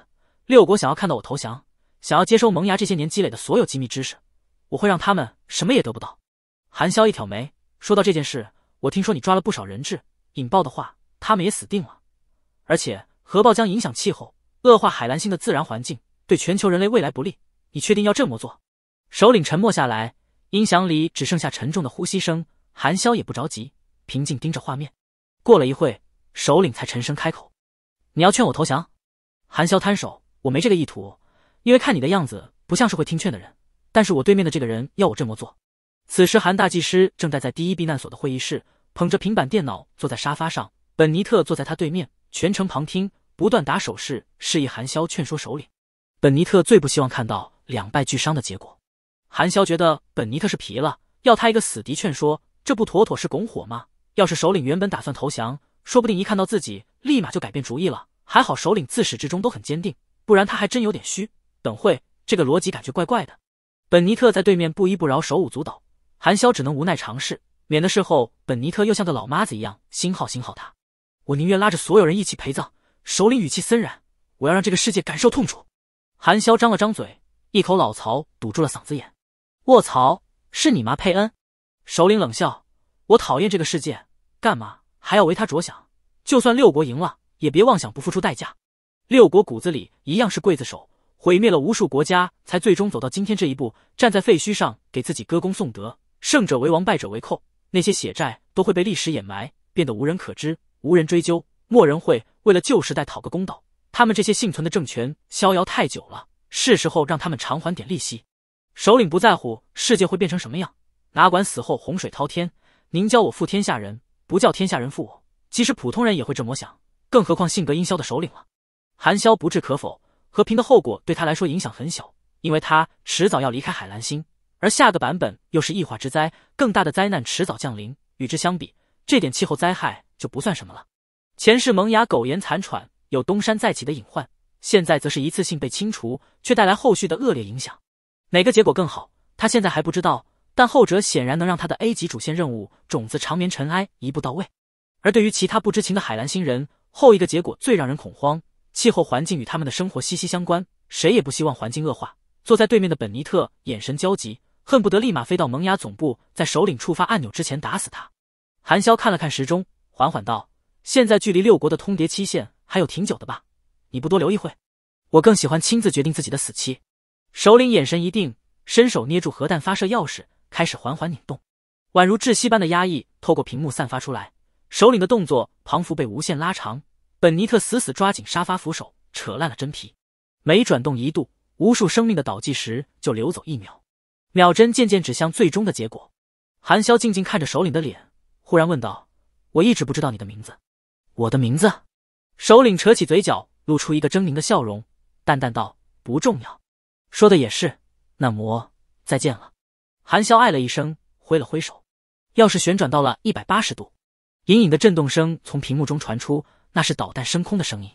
六国想要看到我投降，想要接收萌芽这些年积累的所有机密知识，我会让他们什么也得不到。韩萧一挑眉，说到这件事，我听说你抓了不少人质。引爆的话，他们也死定了。而且核爆将影响气候，恶化海蓝星的自然环境，对全球人类未来不利。你确定要这么做？首领沉默下来，音响里只剩下沉重的呼吸声。韩潇也不着急，平静盯着画面。过了一会，首领才沉声开口：“你要劝我投降？”韩潇摊手：“我没这个意图，因为看你的样子不像是会听劝的人。但是我对面的这个人要我这么做。”此时，韩大技师正待在第一避难所的会议室。捧着平板电脑坐在沙发上，本尼特坐在他对面，全程旁听，不断打手势示意韩萧劝说首领。本尼特最不希望看到两败俱伤的结果。韩萧觉得本尼特是皮了，要他一个死敌劝说，这不妥妥是拱火吗？要是首领原本打算投降，说不定一看到自己立马就改变主意了。还好首领自始至终都很坚定，不然他还真有点虚。等会这个逻辑感觉怪怪的。本尼特在对面不依不饶，手舞足蹈，韩萧只能无奈尝试。免得事后本尼特又像个老妈子一样，星号星号他，我宁愿拉着所有人一起陪葬。首领语气森然：“我要让这个世界感受痛楚。”韩潇张了张嘴，一口老槽堵住了嗓子眼。卧槽，是你吗，佩恩？首领冷笑：“我讨厌这个世界，干嘛还要为他着想？就算六国赢了，也别妄想不付出代价。六国骨子里一样是刽子手，毁灭了无数国家，才最终走到今天这一步。站在废墟上给自己歌功颂德，胜者为王，败者为寇。”那些血债都会被历史掩埋，变得无人可知、无人追究，没人会为了旧时代讨个公道。他们这些幸存的政权逍遥太久了，是时候让他们偿还点利息。首领不在乎世界会变成什么样，哪管死后洪水滔天。您教我负天下人，不叫天下人负我，即使普通人也会这么想，更何况性格阴消的首领了。韩萧不置可否，和平的后果对他来说影响很小，因为他迟早要离开海蓝星。而下个版本又是异化之灾，更大的灾难迟早降临。与之相比，这点气候灾害就不算什么了。前世萌芽苟延残喘，有东山再起的隐患；现在则是一次性被清除，却带来后续的恶劣影响。哪个结果更好？他现在还不知道，但后者显然能让他的 A 级主线任务种子长眠尘埃一步到位。而对于其他不知情的海蓝星人，后一个结果最让人恐慌。气候环境与他们的生活息息相关，谁也不希望环境恶化。坐在对面的本尼特眼神焦急。恨不得立马飞到萌芽总部，在首领触发按钮之前打死他。韩潇看了看时钟，缓缓道：“现在距离六国的通牒期限还有挺久的吧？你不多留一会，我更喜欢亲自决定自己的死期。”首领眼神一定，伸手捏住核弹发射钥匙，开始缓缓拧动，宛如窒息般的压抑透过屏幕散发出来。首领的动作仿佛被无限拉长，本尼特死死抓紧沙发扶手，扯烂了真皮。每转动一度，无数生命的倒计时就流走一秒。秒针渐渐指向最终的结果，韩潇静静看着首领的脸，忽然问道：“我一直不知道你的名字，我的名字。”首领扯起嘴角，露出一个狰狞的笑容，淡淡道：“不重要。”说的也是，那魔再见了。韩潇哎了一声，挥了挥手。钥匙旋转到了一百八十度，隐隐的震动声从屏幕中传出，那是导弹升空的声音。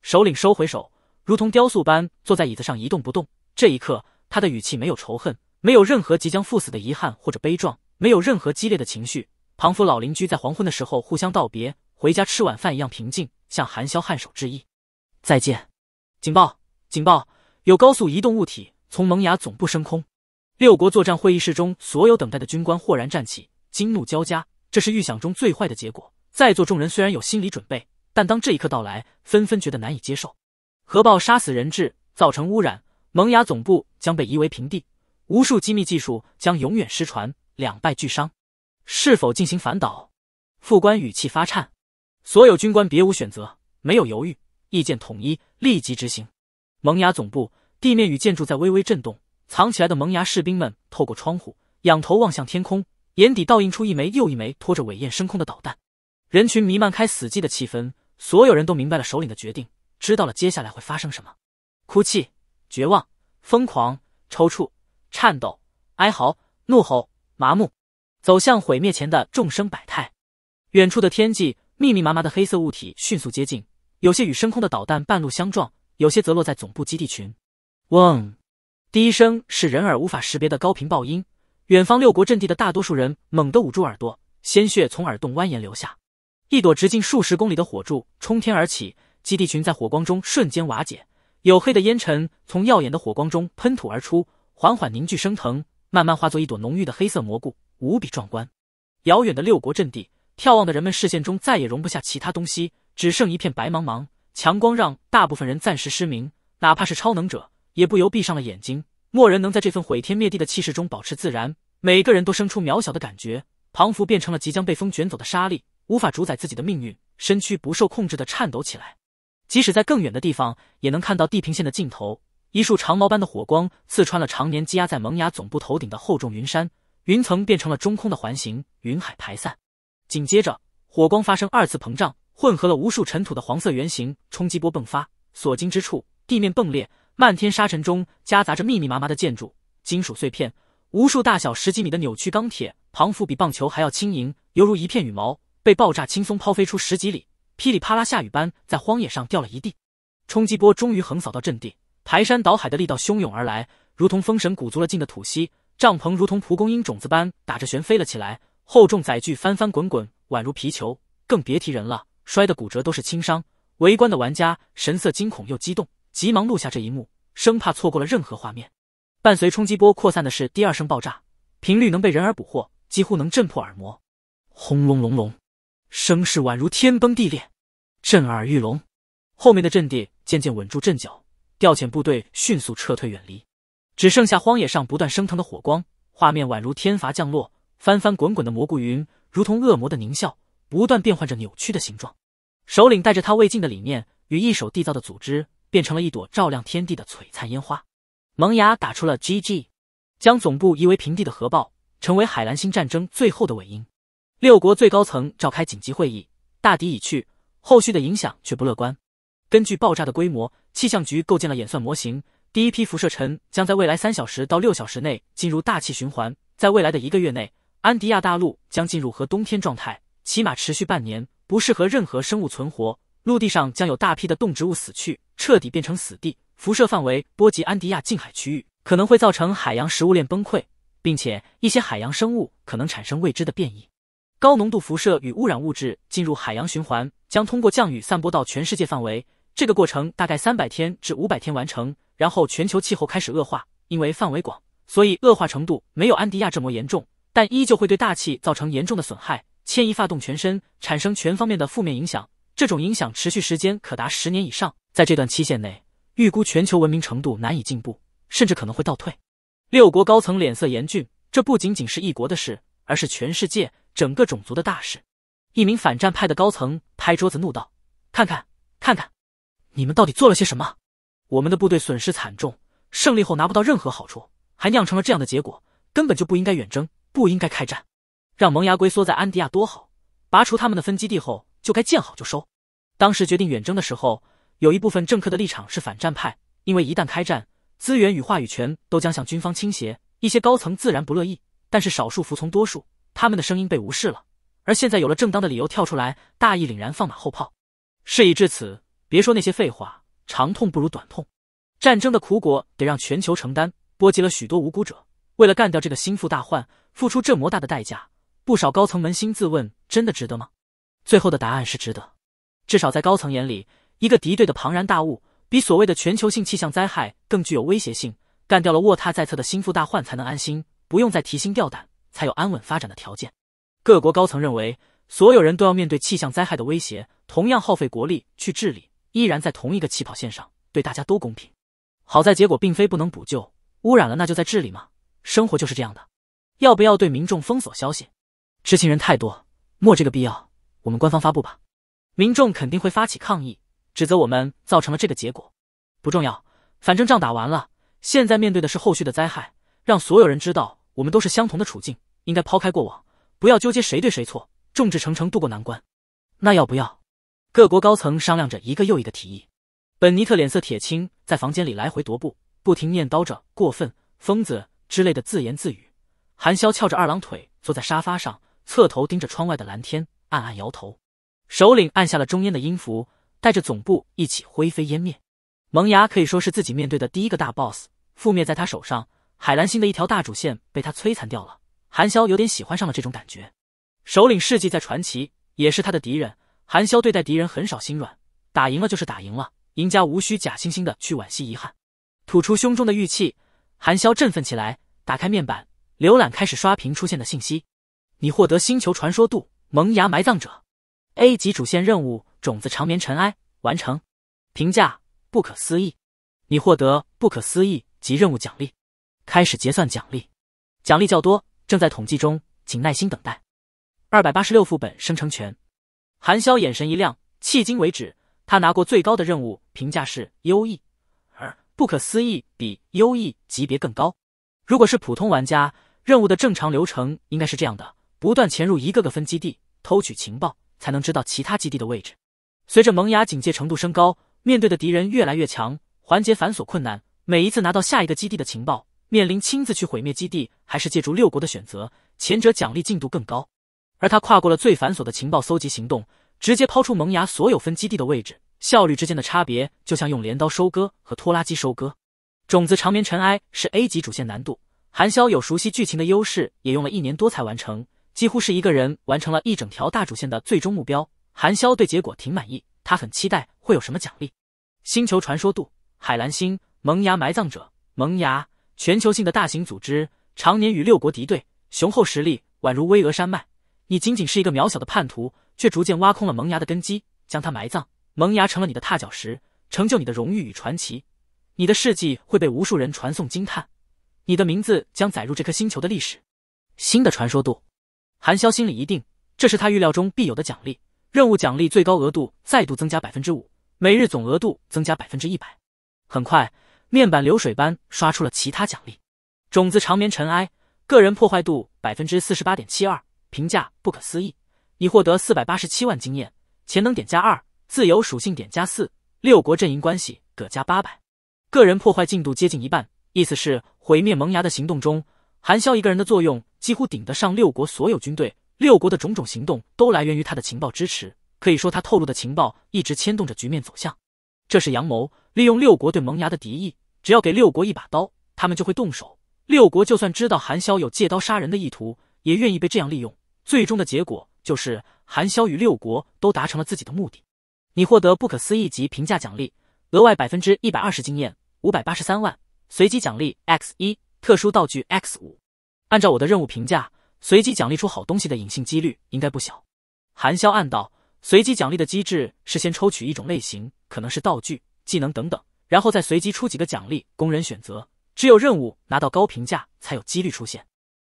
首领收回手，如同雕塑般坐在椅子上一动不动。这一刻，他的语气没有仇恨。没有任何即将赴死的遗憾或者悲壮，没有任何激烈的情绪。庞府老邻居在黄昏的时候互相道别，回家吃晚饭一样平静，向韩萧颔首致意，再见。警报！警报！有高速移动物体从萌芽总部升空。六国作战会议室中，所有等待的军官豁然站起，惊怒交加。这是预想中最坏的结果。在座众人虽然有心理准备，但当这一刻到来，纷纷觉得难以接受。核爆杀死人质，造成污染，萌芽总部将被夷为平地。无数机密技术将永远失传，两败俱伤。是否进行反导？副官语气发颤。所有军官别无选择，没有犹豫，意见统一，立即执行。萌芽总部地面与建筑在微微震动，藏起来的萌芽士兵们透过窗户仰头望向天空，眼底倒映出一枚又一枚拖着尾焰升空的导弹。人群弥漫开死寂的气氛，所有人都明白了首领的决定，知道了接下来会发生什么：哭泣、绝望、疯狂、抽搐。颤抖、哀嚎、怒吼、麻木，走向毁灭前的众生百态。远处的天际，密密麻麻的黑色物体迅速接近，有些与升空的导弹半路相撞，有些则落在总部基地群。嗡，第一声是人耳无法识别的高频爆音。远方六国阵地的大多数人猛地捂住耳朵，鲜血从耳洞蜿蜒流下。一朵直径数十公里的火柱冲天而起，基地群在火光中瞬间瓦解，黝黑的烟尘从耀眼的火光中喷吐而出。缓缓凝聚升腾，慢慢化作一朵浓郁的黑色蘑菇，无比壮观。遥远的六国阵地，眺望的人们视线中再也容不下其他东西，只剩一片白茫茫。强光让大部分人暂时失明，哪怕是超能者，也不由闭上了眼睛。莫人能在这份毁天灭地的气势中保持自然，每个人都生出渺小的感觉。庞福变成了即将被风卷走的沙粒，无法主宰自己的命运，身躯不受控制的颤抖起来。即使在更远的地方，也能看到地平线的尽头。一束长矛般的火光刺穿了常年积压在萌芽总部头顶的厚重云山，云层变成了中空的环形云海，排散。紧接着，火光发生二次膨胀，混合了无数尘土的黄色圆形冲击波迸发，所经之处地面迸裂，漫天沙尘中夹杂着密密麻麻的建筑、金属碎片，无数大小十几米的扭曲钢铁庞幅比棒球还要轻盈，犹如一片羽毛，被爆炸轻松抛飞出十几里，噼里啪啦下雨般在荒野上掉了一地。冲击波终于横扫到阵地。排山倒海的力道汹涌而来，如同风神鼓足了劲的吐息，帐篷如同蒲公英种子般打着旋飞了起来。厚重载具翻翻滚滚，宛如皮球，更别提人了，摔得骨折都是轻伤。围观的玩家神色惊恐又激动，急忙录下这一幕，生怕错过了任何画面。伴随冲击波扩散的是第二声爆炸，频率能被人耳捕获，几乎能震破耳膜。轰隆隆隆，声势宛如天崩地裂，震耳欲聋。后面的阵地渐渐稳住阵脚。调遣部队迅速撤退，远离，只剩下荒野上不断升腾的火光，画面宛如天罚降落，翻翻滚滚的蘑菇云如同恶魔的狞笑，不断变换着扭曲的形状。首领带着他未尽的理念与一手缔造的组织，变成了一朵照亮天地的璀璨烟花。萌芽打出了 G G，将总部夷为平地的核爆，成为海蓝星战争最后的尾音。六国最高层召开紧急会议，大敌已去，后续的影响却不乐观。根据爆炸的规模，气象局构建了演算模型。第一批辐射尘将在未来三小时到六小时内进入大气循环。在未来的一个月内，安迪亚大陆将进入核冬天状态，起码持续半年，不适合任何生物存活。陆地上将有大批的动植物死去，彻底变成死地。辐射范围波及安迪亚近海区域，可能会造成海洋食物链崩溃，并且一些海洋生物可能产生未知的变异。高浓度辐射与污染物质进入海洋循环，将通过降雨散播到全世界范围。这个过程大概三百天至五百天完成，然后全球气候开始恶化，因为范围广，所以恶化程度没有安迪亚这么严重，但依旧会对大气造成严重的损害，迁移发动全身，产生全方面的负面影响。这种影响持续时间可达十年以上，在这段期限内，预估全球文明程度难以进步，甚至可能会倒退。六国高层脸色严峻，这不仅仅是一国的事，而是全世界整个种族的大事。一名反战派的高层拍桌子怒道：“看看，看看！”你们到底做了些什么？我们的部队损失惨重，胜利后拿不到任何好处，还酿成了这样的结果，根本就不应该远征，不应该开战。让萌芽龟缩在安迪亚多好，拔除他们的分基地后就该见好就收。当时决定远征的时候，有一部分政客的立场是反战派，因为一旦开战，资源与话语权都将向军方倾斜，一些高层自然不乐意。但是少数服从多数，他们的声音被无视了。而现在有了正当的理由跳出来，大义凛然放马后炮。事已至此。别说那些废话，长痛不如短痛。战争的苦果得让全球承担，波及了许多无辜者。为了干掉这个心腹大患，付出这么大的代价，不少高层扪心自问：真的值得吗？最后的答案是值得。至少在高层眼里，一个敌对的庞然大物比所谓的全球性气象灾害更具有威胁性。干掉了卧榻在侧的心腹大患，才能安心，不用再提心吊胆，才有安稳发展的条件。各国高层认为，所有人都要面对气象灾害的威胁，同样耗费国力去治理。依然在同一个起跑线上，对大家都公平。好在结果并非不能补救，污染了那就在治理嘛。生活就是这样的。要不要对民众封锁消息？知情人太多，没这个必要。我们官方发布吧。民众肯定会发起抗议，指责我们造成了这个结果。不重要，反正仗打完了。现在面对的是后续的灾害，让所有人知道我们都是相同的处境，应该抛开过往，不要纠结谁对谁错，众志成城度过难关。那要不要？各国高层商量着一个又一个提议，本尼特脸色铁青，在房间里来回踱步，不停念叨着“过分、疯子”之类的自言自语。韩潇翘着二郎腿坐在沙发上，侧头盯着窗外的蓝天，暗暗摇头。首领按下了中烟的音符，带着总部一起灰飞烟灭。萌芽可以说是自己面对的第一个大 boss，覆灭在他手上，海蓝星的一条大主线被他摧残掉了。韩潇有点喜欢上了这种感觉。首领事迹在传奇，也是他的敌人。韩萧对待敌人很少心软，打赢了就是打赢了，赢家无需假惺惺的去惋惜遗憾。吐出胸中的玉气，韩萧振奋起来，打开面板，浏览开始刷屏出现的信息。你获得星球传说度，萌芽埋葬者，A 级主线任务种子长眠尘埃完成，评价不可思议。你获得不可思议及任务奖励，开始结算奖励，奖励较多，正在统计中，请耐心等待。二百八十六副本生成权。韩潇眼神一亮，迄今为止，他拿过最高的任务评价是优异，而不可思议比优异级别更高。如果是普通玩家，任务的正常流程应该是这样的：不断潜入一个个分基地，偷取情报，才能知道其他基地的位置。随着萌芽警戒程度升高，面对的敌人越来越强，环节繁琐困难。每一次拿到下一个基地的情报，面临亲自去毁灭基地还是借助六国的选择，前者奖励进度更高。而他跨过了最繁琐的情报搜集行动，直接抛出萌芽所有分基地的位置，效率之间的差别就像用镰刀收割和拖拉机收割。种子长眠尘埃是 A 级主线难度，韩萧有熟悉剧情的优势，也用了一年多才完成，几乎是一个人完成了一整条大主线的最终目标。韩萧对结果挺满意，他很期待会有什么奖励。星球传说度：海蓝星，萌芽埋葬者，萌芽全球性的大型组织，常年与六国敌对，雄厚实力宛如巍峨山脉。你仅仅是一个渺小的叛徒，却逐渐挖空了萌芽的根基，将它埋葬。萌芽成了你的踏脚石，成就你的荣誉与传奇。你的事迹会被无数人传颂惊叹，你的名字将载入这颗星球的历史。新的传说度，韩潇心里一定，这是他预料中必有的奖励。任务奖励最高额度再度增加百分之五，每日总额度增加百分之一百。很快，面板流水般刷出了其他奖励。种子长眠尘埃，个人破坏度百分之四十八点七二。评价不可思议，已获得四百八十七万经验，潜能点加二，自由属性点加四，六国阵营关系各加八百，个人破坏进度接近一半，意思是毁灭萌芽的行动中，韩潇一个人的作用几乎顶得上六国所有军队。六国的种种行动都来源于他的情报支持，可以说他透露的情报一直牵动着局面走向。这是阳谋，利用六国对萌芽的敌意，只要给六国一把刀，他们就会动手。六国就算知道韩潇有借刀杀人的意图，也愿意被这样利用。最终的结果就是，韩萧与六国都达成了自己的目的。你获得不可思议级评价奖励，额外百分之一百二十经验，五百八十三万随机奖励 x 一特殊道具 x 五。按照我的任务评价，随机奖励出好东西的隐性几率应该不小。韩萧暗道，随机奖励的机制是先抽取一种类型，可能是道具、技能等等，然后再随机出几个奖励供人选择。只有任务拿到高评价，才有几率出现。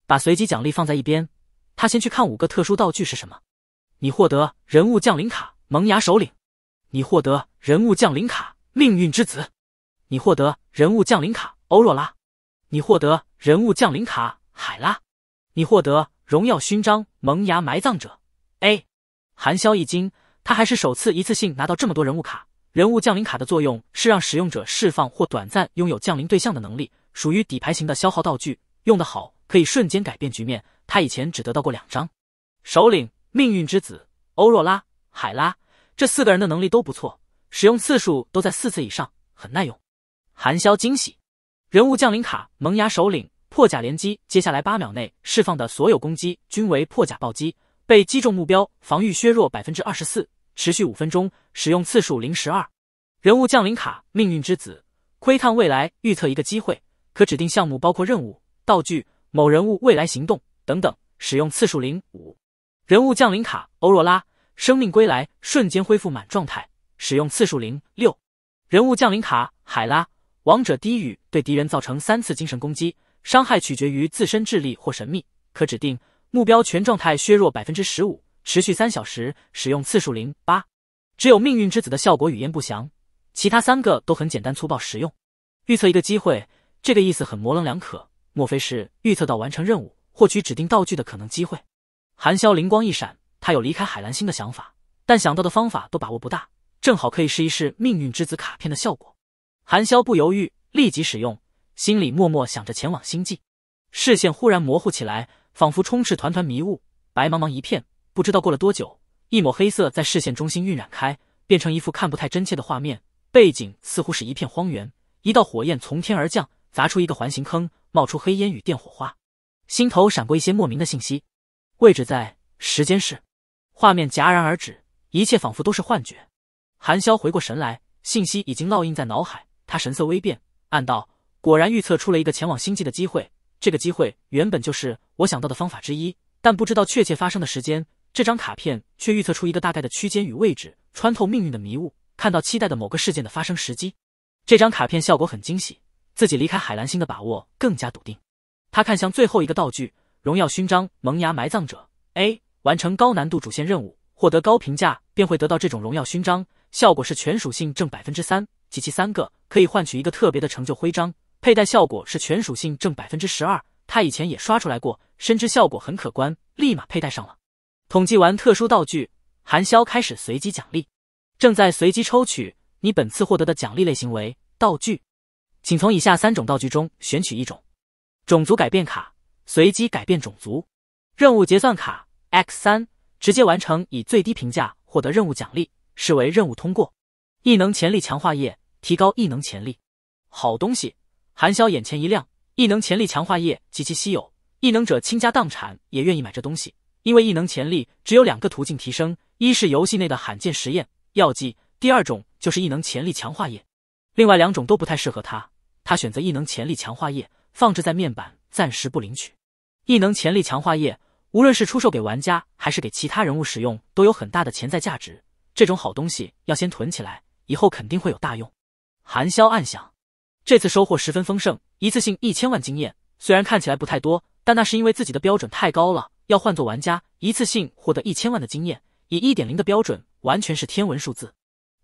把随机奖励放在一边。他先去看五个特殊道具是什么。你获得人物降临卡《萌芽首领》，你获得人物降临卡《命运之子》，你获得人物降临卡《欧若拉》，你获得人物降临卡《海拉》，你获得荣耀勋章《萌芽埋葬者》A。韩潇一惊，他还是首次一次性拿到这么多人物卡。人物降临卡的作用是让使用者释放或短暂拥有降临对象的能力，属于底牌型的消耗道具，用得好。可以瞬间改变局面。他以前只得到过两张。首领命运之子欧若拉、海拉这四个人的能力都不错，使用次数都在四次以上，很耐用。韩萧惊喜，人物降临卡萌芽首领破甲连击，接下来八秒内释放的所有攻击均为破甲暴击，被击中目标防御削弱百分之二十四，持续五分钟，使用次数零十二。人物降临卡命运之子窥探未来，预测一个机会，可指定项目包括任务、道具。某人物未来行动等等，使用次数零五。人物降临卡欧若拉，生命归来，瞬间恢复满状态，使用次数零六。人物降临卡海拉，王者低语对敌人造成三次精神攻击，伤害取决于自身智力或神秘，可指定目标全状态削弱百分之十五，持续三小时，使用次数零八。只有命运之子的效果语焉不详，其他三个都很简单粗暴实用。预测一个机会，这个意思很模棱两可。莫非是预测到完成任务获取指定道具的可能机会？韩萧灵光一闪，他有离开海蓝星的想法，但想到的方法都把握不大，正好可以试一试命运之子卡片的效果。韩萧不犹豫，立即使用，心里默默想着前往星际。视线忽然模糊起来，仿佛充斥团团迷雾，白茫茫一片。不知道过了多久，一抹黑色在视线中心晕染开，变成一幅看不太真切的画面。背景似乎是一片荒原，一道火焰从天而降，砸出一个环形坑。冒出黑烟与电火花，心头闪过一些莫名的信息，位置在，时间是，画面戛然而止，一切仿佛都是幻觉。韩潇回过神来，信息已经烙印在脑海，他神色微变，暗道：果然预测出了一个前往星际的机会。这个机会原本就是我想到的方法之一，但不知道确切发生的时间。这张卡片却预测出一个大概的区间与位置，穿透命运的迷雾，看到期待的某个事件的发生时机。这张卡片效果很惊喜。自己离开海蓝星的把握更加笃定，他看向最后一个道具——荣耀勋章，萌芽埋葬者 A 完成高难度主线任务，获得高评价便会得到这种荣耀勋章，效果是全属性正百分之三，及其三个可以换取一个特别的成就徽章，佩戴效果是全属性正百分之十二。他以前也刷出来过，深知效果很可观，立马佩戴上了。统计完特殊道具，韩潇开始随机奖励，正在随机抽取，你本次获得的奖励类型为道具。请从以下三种道具中选取一种：种族改变卡，随机改变种族；任务结算卡 X 三，直接完成以最低评价获得任务奖励，视为任务通过；异能潜力强化液，提高异能潜力。好东西，韩潇眼前一亮。异能潜力强化液极其稀有，异能者倾家荡产也愿意买这东西，因为异能潜力只有两个途径提升，一是游戏内的罕见实验药剂，第二种就是异能潜力强化液。另外两种都不太适合他。他选择异能潜力强化液放置在面板，暂时不领取。异能潜力强化液，无论是出售给玩家还是给其他人物使用，都有很大的潜在价值。这种好东西要先囤起来，以后肯定会有大用。韩萧暗想，这次收获十分丰盛，一次性一千万经验，虽然看起来不太多，但那是因为自己的标准太高了。要换做玩家，一次性获得一千万的经验，以一点零的标准，完全是天文数字。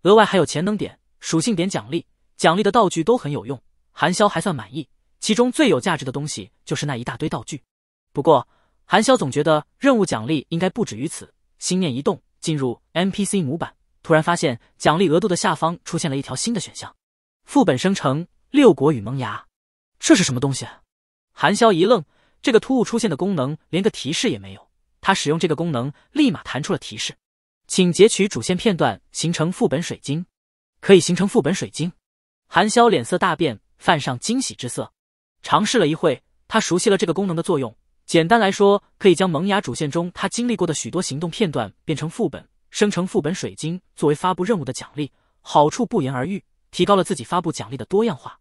额外还有潜能点、属性点奖励，奖励的道具都很有用。韩潇还算满意，其中最有价值的东西就是那一大堆道具。不过，韩潇总觉得任务奖励应该不止于此。心念一动，进入 NPC 模板，突然发现奖励额度的下方出现了一条新的选项：副本生成六国与萌芽。这是什么东西？韩潇一愣，这个突兀出现的功能连个提示也没有。他使用这个功能，立马弹出了提示：“请截取主线片段，形成副本水晶，可以形成副本水晶。”韩潇脸色大变。泛上惊喜之色，尝试了一会，他熟悉了这个功能的作用。简单来说，可以将萌芽主线中他经历过的许多行动片段变成副本，生成副本水晶作为发布任务的奖励，好处不言而喻，提高了自己发布奖励的多样化。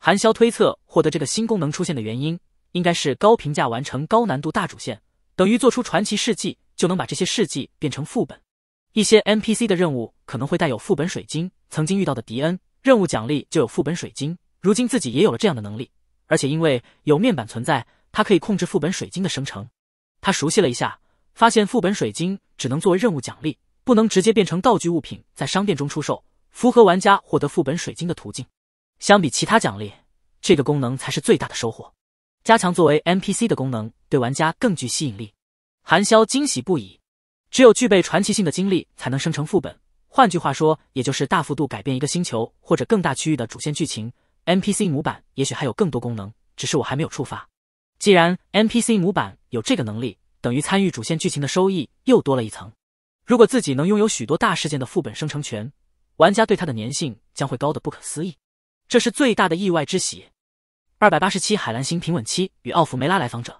韩潇推测，获得这个新功能出现的原因，应该是高评价完成高难度大主线，等于做出传奇事迹，就能把这些事迹变成副本。一些 NPC 的任务可能会带有副本水晶，曾经遇到的迪恩任务奖励就有副本水晶。如今自己也有了这样的能力，而且因为有面板存在，它可以控制副本水晶的生成。他熟悉了一下，发现副本水晶只能作为任务奖励，不能直接变成道具物品在商店中出售，符合玩家获得副本水晶的途径。相比其他奖励，这个功能才是最大的收获。加强作为 NPC 的功能，对玩家更具吸引力。韩潇惊喜不已。只有具备传奇性的经历，才能生成副本。换句话说，也就是大幅度改变一个星球或者更大区域的主线剧情。NPC 模板也许还有更多功能，只是我还没有触发。既然 NPC 模板有这个能力，等于参与主线剧情的收益又多了一层。如果自己能拥有许多大事件的副本生成权，玩家对它的粘性将会高得不可思议。这是最大的意外之喜。二百八十七海蓝星平稳期与奥弗梅拉来访者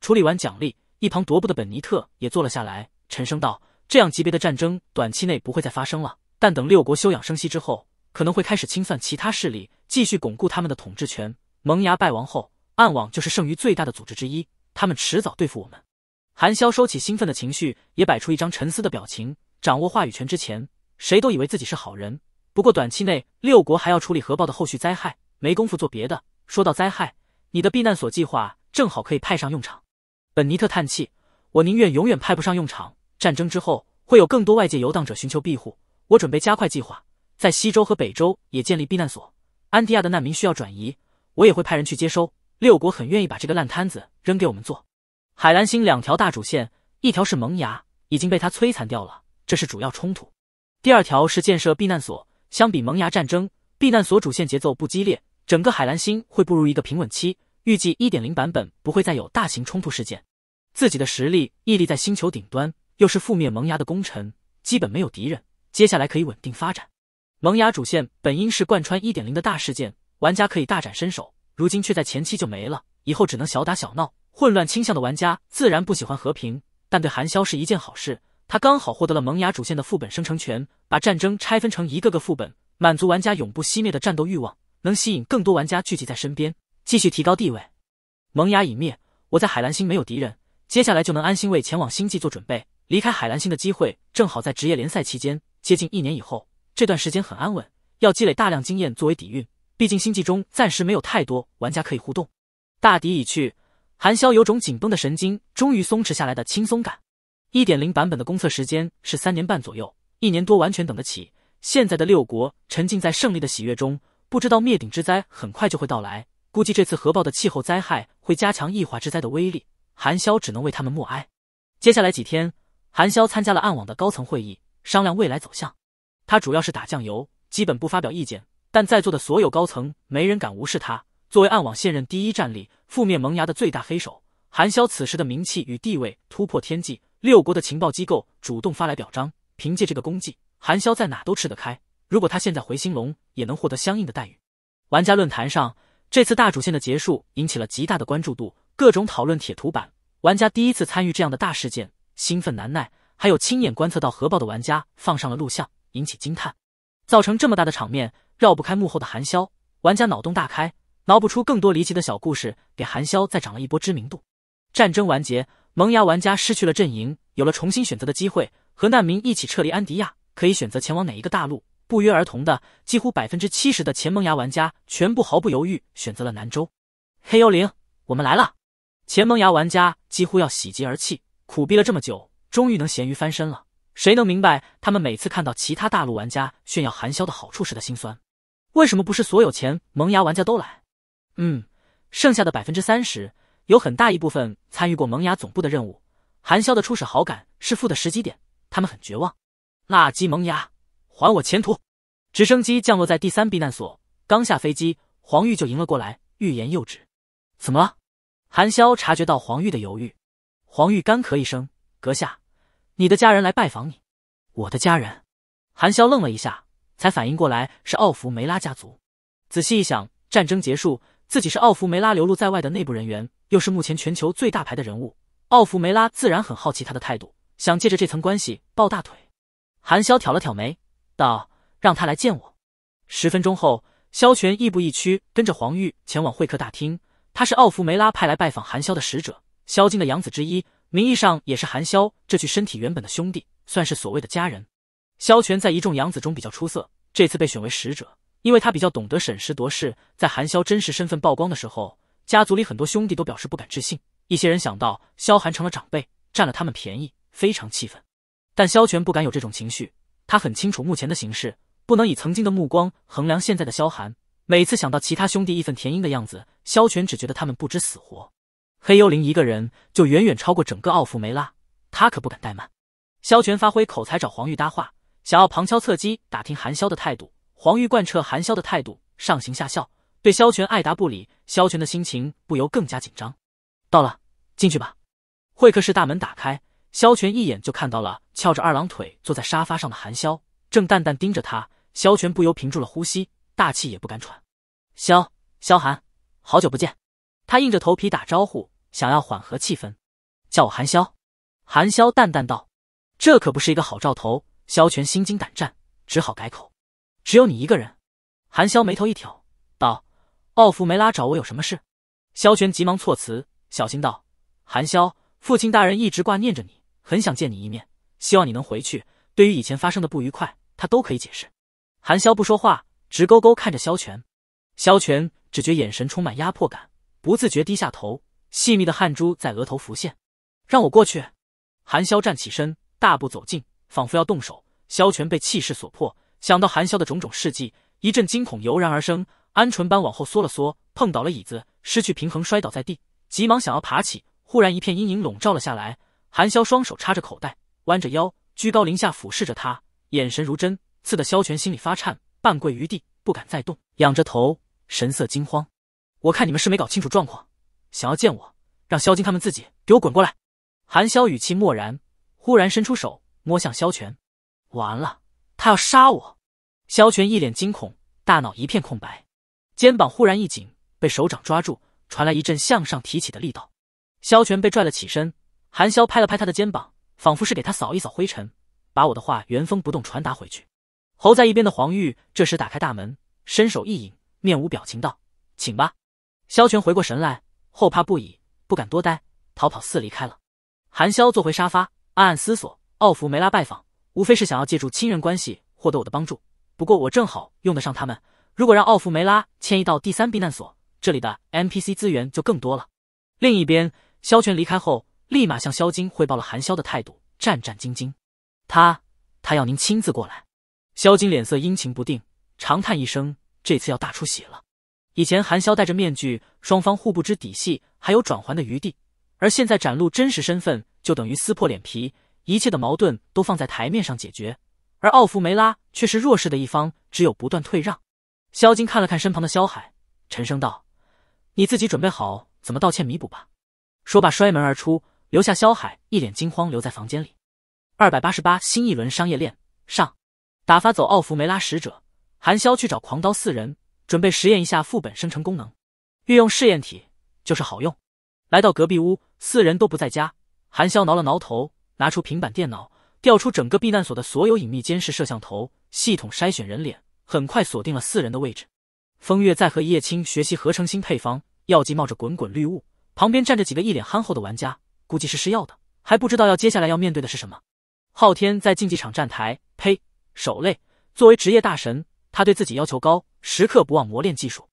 处理完奖励，一旁踱步的本尼特也坐了下来，沉声道：“这样级别的战争短期内不会再发生了，但等六国休养生息之后。”可能会开始清算其他势力，继续巩固他们的统治权。萌芽败亡后，暗网就是剩余最大的组织之一。他们迟早对付我们。韩萧收起兴奋的情绪，也摆出一张沉思的表情。掌握话语权之前，谁都以为自己是好人。不过短期内，六国还要处理核爆的后续灾害，没工夫做别的。说到灾害，你的避难所计划正好可以派上用场。本尼特叹气：“我宁愿永远派不上用场。战争之后，会有更多外界游荡者寻求庇护。我准备加快计划。”在西周和北周也建立避难所，安迪亚的难民需要转移，我也会派人去接收。六国很愿意把这个烂摊子扔给我们做。海蓝星两条大主线，一条是萌芽已经被他摧残掉了，这是主要冲突；第二条是建设避难所，相比萌芽战争，避难所主线节奏不激烈，整个海蓝星会步入一个平稳期，预计一点零版本不会再有大型冲突事件。自己的实力屹立在星球顶端，又是覆灭萌芽的功臣，基本没有敌人，接下来可以稳定发展。萌芽主线本应是贯穿一点零的大事件，玩家可以大展身手。如今却在前期就没了，以后只能小打小闹。混乱倾向的玩家自然不喜欢和平，但对韩萧是一件好事。他刚好获得了萌芽主线的副本生成权，把战争拆分成一个个副本，满足玩家永不熄灭的战斗欲望，能吸引更多玩家聚集在身边，继续提高地位。萌芽已灭，我在海蓝星没有敌人，接下来就能安心为前往星际做准备。离开海蓝星的机会正好在职业联赛期间，接近一年以后。这段时间很安稳，要积累大量经验作为底蕴。毕竟星际中暂时没有太多玩家可以互动。大敌已去，韩萧有种紧绷的神经终于松弛下来的轻松感。1.0版本的公测时间是三年半左右，一年多完全等得起。现在的六国沉浸在胜利的喜悦中，不知道灭顶之灾很快就会到来。估计这次核爆的气候灾害会加强异化之灾的威力。韩萧只能为他们默哀。接下来几天，韩萧参加了暗网的高层会议，商量未来走向。他主要是打酱油，基本不发表意见，但在座的所有高层没人敢无视他。作为暗网现任第一战力，覆灭萌芽的最大黑手，韩潇此时的名气与地位突破天际。六国的情报机构主动发来表彰，凭借这个功绩，韩潇在哪都吃得开。如果他现在回兴隆，也能获得相应的待遇。玩家论坛上，这次大主线的结束引起了极大的关注度，各种讨论铁图版。玩家第一次参与这样的大事件，兴奋难耐。还有亲眼观测到核爆的玩家放上了录像。引起惊叹，造成这么大的场面，绕不开幕后的韩萧。玩家脑洞大开，脑补出更多离奇的小故事，给韩萧再涨了一波知名度。战争完结，萌芽玩家失去了阵营，有了重新选择的机会，和难民一起撤离安迪亚，可以选择前往哪一个大陆？不约而同的，几乎百分之七十的前萌芽玩家全部毫不犹豫选择了南州。黑幽灵，我们来了！前萌芽玩家几乎要喜极而泣，苦逼了这么久，终于能咸鱼翻身了。谁能明白他们每次看到其他大陆玩家炫耀韩萧的好处时的心酸？为什么不是所有前萌芽玩家都来？嗯，剩下的百分之三十，有很大一部分参与过萌芽总部的任务。韩萧的初始好感是负的十几点，他们很绝望。垃圾萌芽，还我前途！直升机降落在第三避难所，刚下飞机，黄玉就迎了过来，欲言又止。怎么了？韩萧察觉到黄玉的犹豫，黄玉干咳一声：“阁下。”你的家人来拜访你，我的家人。韩潇愣了一下，才反应过来是奥弗梅拉家族。仔细一想，战争结束，自己是奥弗梅拉流露在外的内部人员，又是目前全球最大牌的人物，奥弗梅拉自然很好奇他的态度，想借着这层关系抱大腿。韩潇挑了挑眉，道：“让他来见我。”十分钟后，萧权亦步亦趋跟着黄玉前往会客大厅。他是奥弗梅拉派来拜访韩萧的使者，萧金的养子之一。名义上也是韩萧这具身体原本的兄弟，算是所谓的家人。萧权在一众养子中比较出色，这次被选为使者，因为他比较懂得审时度势。在韩萧真实身份曝光的时候，家族里很多兄弟都表示不敢置信，一些人想到萧寒成了长辈，占了他们便宜，非常气愤。但萧权不敢有这种情绪，他很清楚目前的形势，不能以曾经的目光衡量现在的萧寒。每次想到其他兄弟义愤填膺的样子，萧权只觉得他们不知死活。黑幽灵一个人就远远超过整个奥弗梅拉，他可不敢怠慢。萧权发挥口才找黄玉搭话，想要旁敲侧击打听韩萧的态度。黄玉贯彻韩萧的态度，上行下效，对萧权爱答不理。萧权的心情不由更加紧张。到了，进去吧。会客室大门打开，萧权一眼就看到了翘着二郎腿坐在沙发上的韩萧，正淡淡盯着他。萧权不由屏住了呼吸，大气也不敢喘。萧萧寒，好久不见。他硬着头皮打招呼。想要缓和气氛，叫我韩萧。韩萧淡淡道：“这可不是一个好兆头。”萧权心惊胆战，只好改口：“只有你一个人。”韩萧眉头一挑，道：“奥弗梅拉找我有什么事？”萧权急忙措辞，小心道：“韩萧，父亲大人一直挂念着你，很想见你一面，希望你能回去。对于以前发生的不愉快，他都可以解释。”韩萧不说话，直勾勾看着萧权。萧权只觉眼神充满压迫感，不自觉低下头。细密的汗珠在额头浮现，让我过去。韩萧站起身，大步走近，仿佛要动手。萧权被气势所迫，想到韩萧的种种事迹，一阵惊恐油然而生，鹌鹑般往后缩了缩，碰倒了椅子，失去平衡，摔倒在地，急忙想要爬起，忽然一片阴影笼罩了下来。韩萧双手插着口袋，弯着腰，居高临下俯视着他，眼神如针，刺得萧权心里发颤，半跪于地，不敢再动，仰着头，神色惊慌。我看你们是没搞清楚状况。想要见我，让萧金他们自己给我滚过来。韩萧语气漠然，忽然伸出手摸向萧权。完了，他要杀我！萧权一脸惊恐，大脑一片空白，肩膀忽然一紧，被手掌抓住，传来一阵向上提起的力道。萧权被拽了起身，韩萧拍了拍他的肩膀，仿佛是给他扫一扫灰尘，把我的话原封不动传达回去。候在一边的黄玉这时打开大门，伸手一引，面无表情道：“请吧。”萧权回过神来。后怕不已，不敢多待，逃跑似离开了。韩潇坐回沙发，暗暗思索：奥弗梅拉拜访，无非是想要借助亲人关系获得我的帮助。不过我正好用得上他们。如果让奥弗梅拉迁移到第三避难所，这里的 NPC 资源就更多了。另一边，萧权离开后，立马向萧金汇报了韩萧的态度，战战兢兢。他他要您亲自过来。萧金脸色阴晴不定，长叹一声：这次要大出血了。以前韩潇戴着面具，双方互不知底细，还有转还的余地；而现在展露真实身份，就等于撕破脸皮，一切的矛盾都放在台面上解决。而奥弗梅拉却是弱势的一方，只有不断退让。萧金看了看身旁的萧海，沉声道：“你自己准备好怎么道歉弥补吧。”说罢摔门而出，留下萧海一脸惊慌留在房间里。二百八十八新一轮商业链上，打发走奥弗梅拉使者，韩萧去找狂刀四人。准备实验一下副本生成功能，运用试验体就是好用。来到隔壁屋，四人都不在家。韩潇挠了挠头，拿出平板电脑，调出整个避难所的所有隐秘监视摄像头系统，筛选人脸，很快锁定了四人的位置。风月在和叶青学习合成新配方，药剂冒着滚滚绿雾，旁边站着几个一脸憨厚的玩家，估计是试药的，还不知道要接下来要面对的是什么。昊天在竞技场站台，呸，守擂。作为职业大神，他对自己要求高。时刻不忘磨练技术，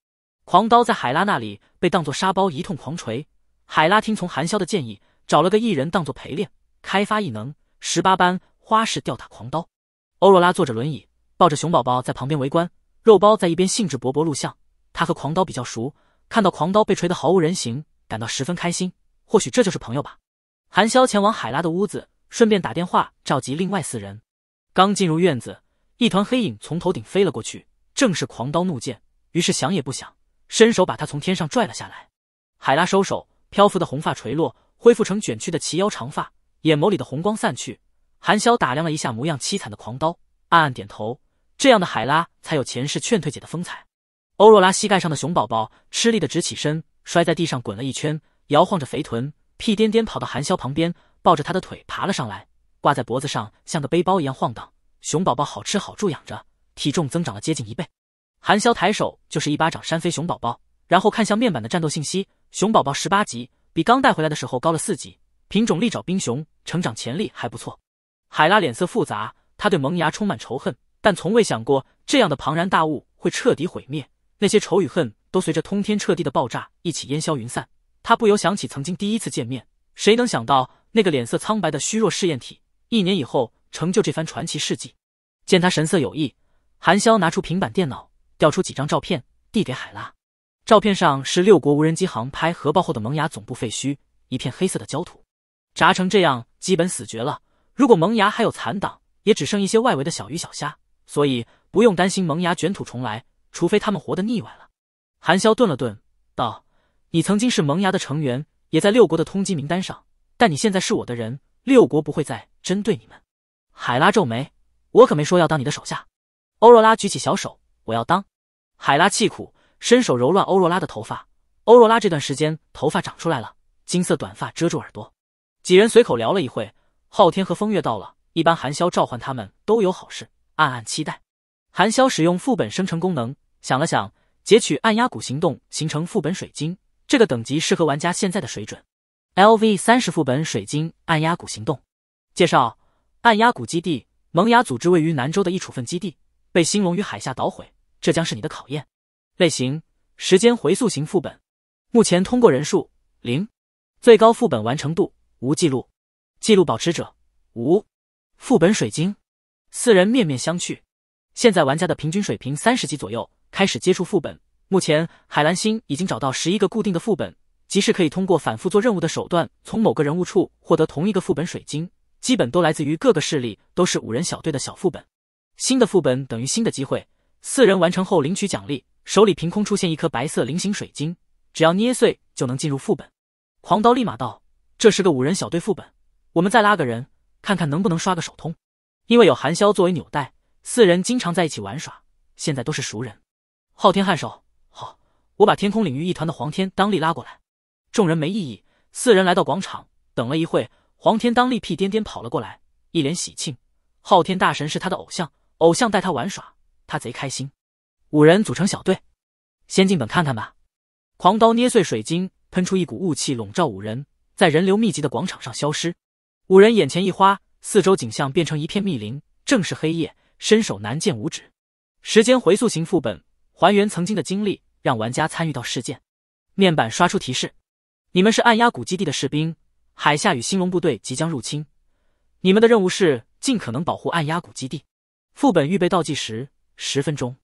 狂刀在海拉那里被当作沙包一通狂锤。海拉听从韩潇的建议，找了个艺人当作陪练，开发异能。十八般花式吊打狂刀。欧若拉坐着轮椅，抱着熊宝宝在旁边围观。肉包在一边兴致勃勃录像。他和狂刀比较熟，看到狂刀被锤得毫无人形，感到十分开心。或许这就是朋友吧。韩潇前往海拉的屋子，顺便打电话召集另外四人。刚进入院子，一团黑影从头顶飞了过去。正是狂刀怒剑，于是想也不想，伸手把他从天上拽了下来。海拉收手，漂浮的红发垂落，恢复成卷曲的齐腰长发，眼眸里的红光散去。韩潇打量了一下模样凄惨的狂刀，暗暗点头。这样的海拉才有前世劝退姐的风采。欧若拉膝盖上的熊宝宝吃力的直起身，摔在地上滚了一圈，摇晃着肥臀，屁颠颠跑到韩潇旁边，抱着他的腿爬了上来，挂在脖子上像个背包一样晃荡。熊宝宝好吃好住养着。体重增长了接近一倍，韩潇抬手就是一巴掌扇飞熊宝宝，然后看向面板的战斗信息。熊宝宝十八级，比刚带回来的时候高了四级，品种利爪冰熊，成长潜力还不错。海拉脸色复杂，他对萌芽充满仇恨，但从未想过这样的庞然大物会彻底毁灭。那些仇与恨都随着通天彻地的爆炸一起烟消云散。他不由想起曾经第一次见面，谁能想到那个脸色苍白的虚弱试验体，一年以后成就这番传奇事迹。见他神色有异。韩潇拿出平板电脑，调出几张照片，递给海拉。照片上是六国无人机航拍核爆后的萌芽总部废墟，一片黑色的焦土，炸成这样，基本死绝了。如果萌芽还有残党，也只剩一些外围的小鱼小虾，所以不用担心萌芽卷土重来，除非他们活得腻歪了。韩潇顿了顿，道：“你曾经是萌芽的成员，也在六国的通缉名单上，但你现在是我的人，六国不会再针对你们。”海拉皱眉：“我可没说要当你的手下。”欧若拉举起小手，我要当。海拉气苦，伸手揉乱欧若拉的头发。欧若拉这段时间头发长出来了，金色短发遮住耳朵。几人随口聊了一会，昊天和风月到了。一般寒萧召唤他们都有好事，暗暗期待。寒萧使用副本生成功能，想了想，截取按压骨行动形成副本水晶。这个等级适合玩家现在的水准。L V 三十副本水晶，按压骨行动。介绍：按压骨基地，萌芽组织位于南州的一处分基地。被兴隆与海下捣毁，这将是你的考验。类型：时间回溯型副本。目前通过人数：零。最高副本完成度：无记录。记录保持者：无。副本水晶。四人面面相觑。现在玩家的平均水平三十级左右，开始接触副本。目前海蓝星已经找到十一个固定的副本，即使可以通过反复做任务的手段，从某个人物处获得同一个副本水晶，基本都来自于各个势力，都是五人小队的小副本。新的副本等于新的机会，四人完成后领取奖励，手里凭空出现一颗白色菱形水晶，只要捏碎就能进入副本。狂刀立马道：“这是个五人小队副本，我们再拉个人，看看能不能刷个首通。”因为有韩潇作为纽带，四人经常在一起玩耍，现在都是熟人。昊天颔首：“好，我把天空领域一团的黄天当立拉过来。”众人没异议，四人来到广场，等了一会，黄天当立屁颠颠跑了过来，一脸喜庆。昊天大神是他的偶像。偶像带他玩耍，他贼开心。五人组成小队，先进本看看吧。狂刀捏碎水晶，喷出一股雾气，笼罩五人，在人流密集的广场上消失。五人眼前一花，四周景象变成一片密林，正是黑夜，伸手难见五指。时间回溯型副本，还原曾经的经历，让玩家参与到事件。面板刷出提示：你们是暗压谷基地的士兵，海下与兴隆部队即将入侵，你们的任务是尽可能保护暗压谷基地。副本预备倒计时十分钟，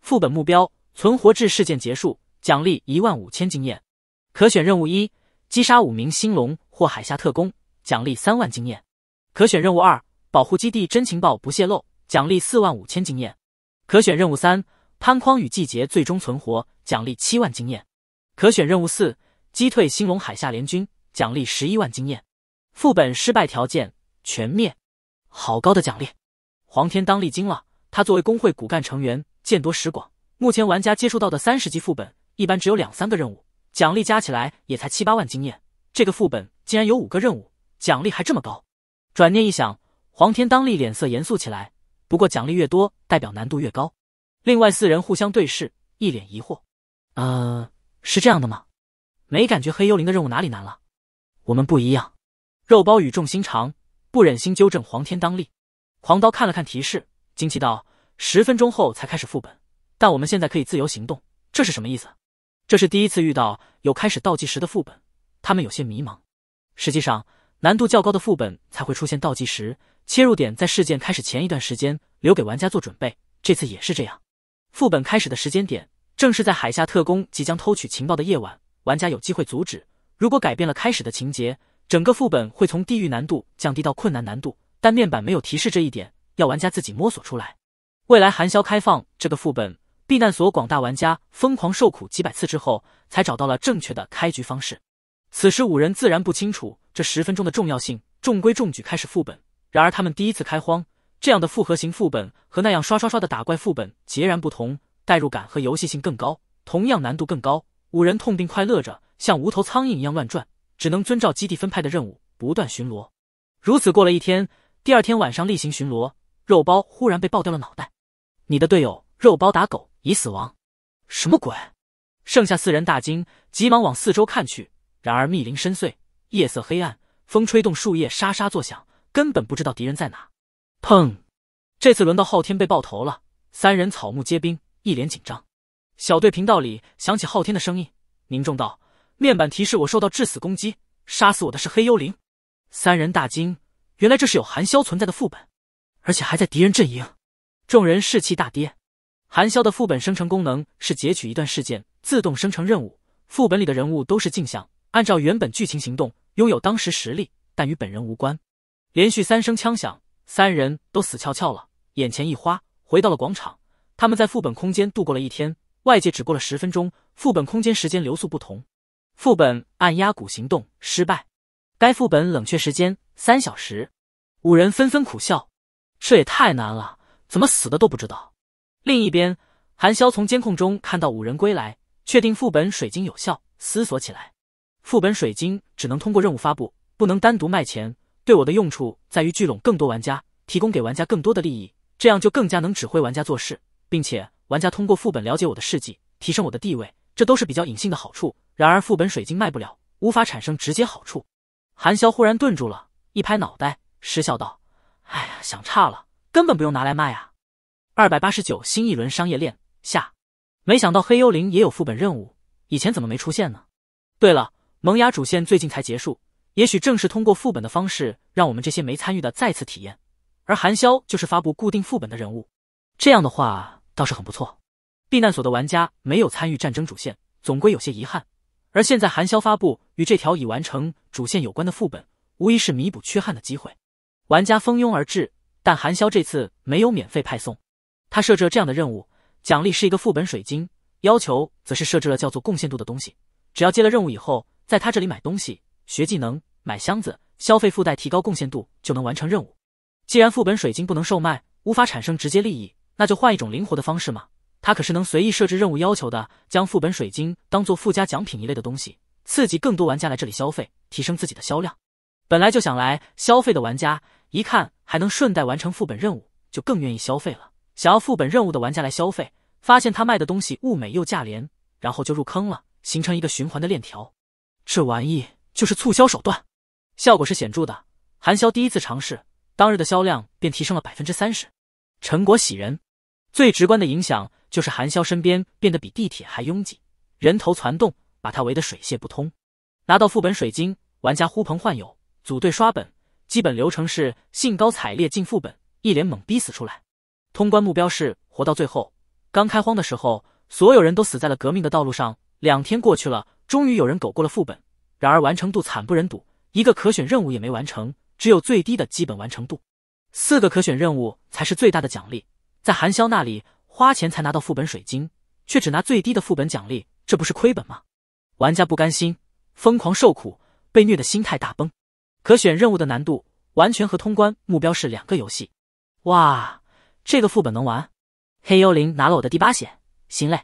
副本目标存活至事件结束，奖励一万五千经验。可选任务一：击杀五名星龙或海下特工，奖励三万经验。可选任务二：保护基地真情报不泄露，奖励四万五千经验。可选任务三：潘匡与季节最终存活，奖励七万经验。可选任务四：击退星龙海下联军，奖励十一万经验。副本失败条件全灭，好高的奖励。黄天当立惊了，他作为工会骨干成员，见多识广。目前玩家接触到的三十级副本，一般只有两三个任务，奖励加起来也才七八万经验。这个副本竟然有五个任务，奖励还这么高。转念一想，黄天当立脸色严肃起来。不过奖励越多，代表难度越高。另外四人互相对视，一脸疑惑：“呃，是这样的吗？没感觉黑幽灵的任务哪里难了？”我们不一样。肉包语重心长，不忍心纠正黄天当立。狂刀看了看提示，惊奇道：“十分钟后才开始副本，但我们现在可以自由行动，这是什么意思？”这是第一次遇到有开始倒计时的副本，他们有些迷茫。实际上，难度较高的副本才会出现倒计时，切入点在事件开始前一段时间，留给玩家做准备。这次也是这样，副本开始的时间点正是在海下特工即将偷取情报的夜晚，玩家有机会阻止。如果改变了开始的情节，整个副本会从地狱难度降低到困难难度。但面板没有提示这一点，要玩家自己摸索出来。未来寒宵开放这个副本避难所，广大玩家疯狂受苦几百次之后，才找到了正确的开局方式。此时五人自然不清楚这十分钟的重要性，中规中矩开始副本。然而他们第一次开荒，这样的复合型副本和那样刷刷刷的打怪副本截然不同，代入感和游戏性更高，同样难度更高。五人痛并快乐着，像无头苍蝇一样乱转，只能遵照基地分派的任务不断巡逻。如此过了一天。第二天晚上例行巡逻，肉包忽然被爆掉了脑袋。你的队友肉包打狗已死亡。什么鬼？剩下四人大惊，急忙往四周看去。然而密林深邃，夜色黑暗，风吹动树叶沙沙作响，根本不知道敌人在哪。砰！这次轮到昊天被爆头了。三人草木皆兵，一脸紧张。小队频道里响起昊天的声音，凝重道：“面板提示我受到致死攻击，杀死我的是黑幽灵。”三人大惊。原来这是有韩萧存在的副本，而且还在敌人阵营，众人士气大跌。韩萧的副本生成功能是截取一段事件，自动生成任务。副本里的人物都是镜像，按照原本剧情行动，拥有当时实力，但与本人无关。连续三声枪响，三人都死翘翘了。眼前一花，回到了广场。他们在副本空间度过了一天，外界只过了十分钟。副本空间时间流速不同，副本按压谷行动失败，该副本冷却时间。三小时，五人纷纷苦笑，这也太难了，怎么死的都不知道。另一边，韩潇从监控中看到五人归来，确定副本水晶有效，思索起来。副本水晶只能通过任务发布，不能单独卖钱。对我的用处在于聚拢更多玩家，提供给玩家更多的利益，这样就更加能指挥玩家做事，并且玩家通过副本了解我的事迹，提升我的地位，这都是比较隐性的好处。然而副本水晶卖不了，无法产生直接好处。韩潇忽然顿住了。一拍脑袋，失笑道：“哎呀，想差了，根本不用拿来卖啊！二百八十九，新一轮商业链下。没想到黑幽灵也有副本任务，以前怎么没出现呢？对了，萌芽主线最近才结束，也许正是通过副本的方式，让我们这些没参与的再次体验。而韩萧就是发布固定副本的人物，这样的话倒是很不错。避难所的玩家没有参与战争主线，总归有些遗憾，而现在韩萧发布与这条已完成主线有关的副本。”无疑是弥补缺憾的机会，玩家蜂拥而至，但韩潇这次没有免费派送，他设置了这样的任务，奖励是一个副本水晶，要求则是设置了叫做贡献度的东西，只要接了任务以后，在他这里买东西、学技能、买箱子、消费附带提高贡献度，就能完成任务。既然副本水晶不能售卖，无法产生直接利益，那就换一种灵活的方式嘛。他可是能随意设置任务要求的，将副本水晶当做附加奖品一类的东西，刺激更多玩家来这里消费，提升自己的销量。本来就想来消费的玩家，一看还能顺带完成副本任务，就更愿意消费了。想要副本任务的玩家来消费，发现他卖的东西物美又价廉，然后就入坑了，形成一个循环的链条。这玩意就是促销手段，效果是显著的。韩潇第一次尝试，当日的销量便提升了百分之三十，成果喜人。最直观的影响就是韩潇身边变得比地铁还拥挤，人头攒动，把他围得水泄不通。拿到副本水晶，玩家呼朋唤友。组队刷本，基本流程是兴高采烈进副本，一脸懵逼死出来。通关目标是活到最后。刚开荒的时候，所有人都死在了革命的道路上。两天过去了，终于有人苟过了副本，然而完成度惨不忍睹，一个可选任务也没完成，只有最低的基本完成度。四个可选任务才是最大的奖励。在韩潇那里花钱才拿到副本水晶，却只拿最低的副本奖励，这不是亏本吗？玩家不甘心，疯狂受苦，被虐的心态大崩。可选任务的难度完全和通关目标是两个游戏，哇，这个副本能玩？黑幽灵拿了我的第八血，心累。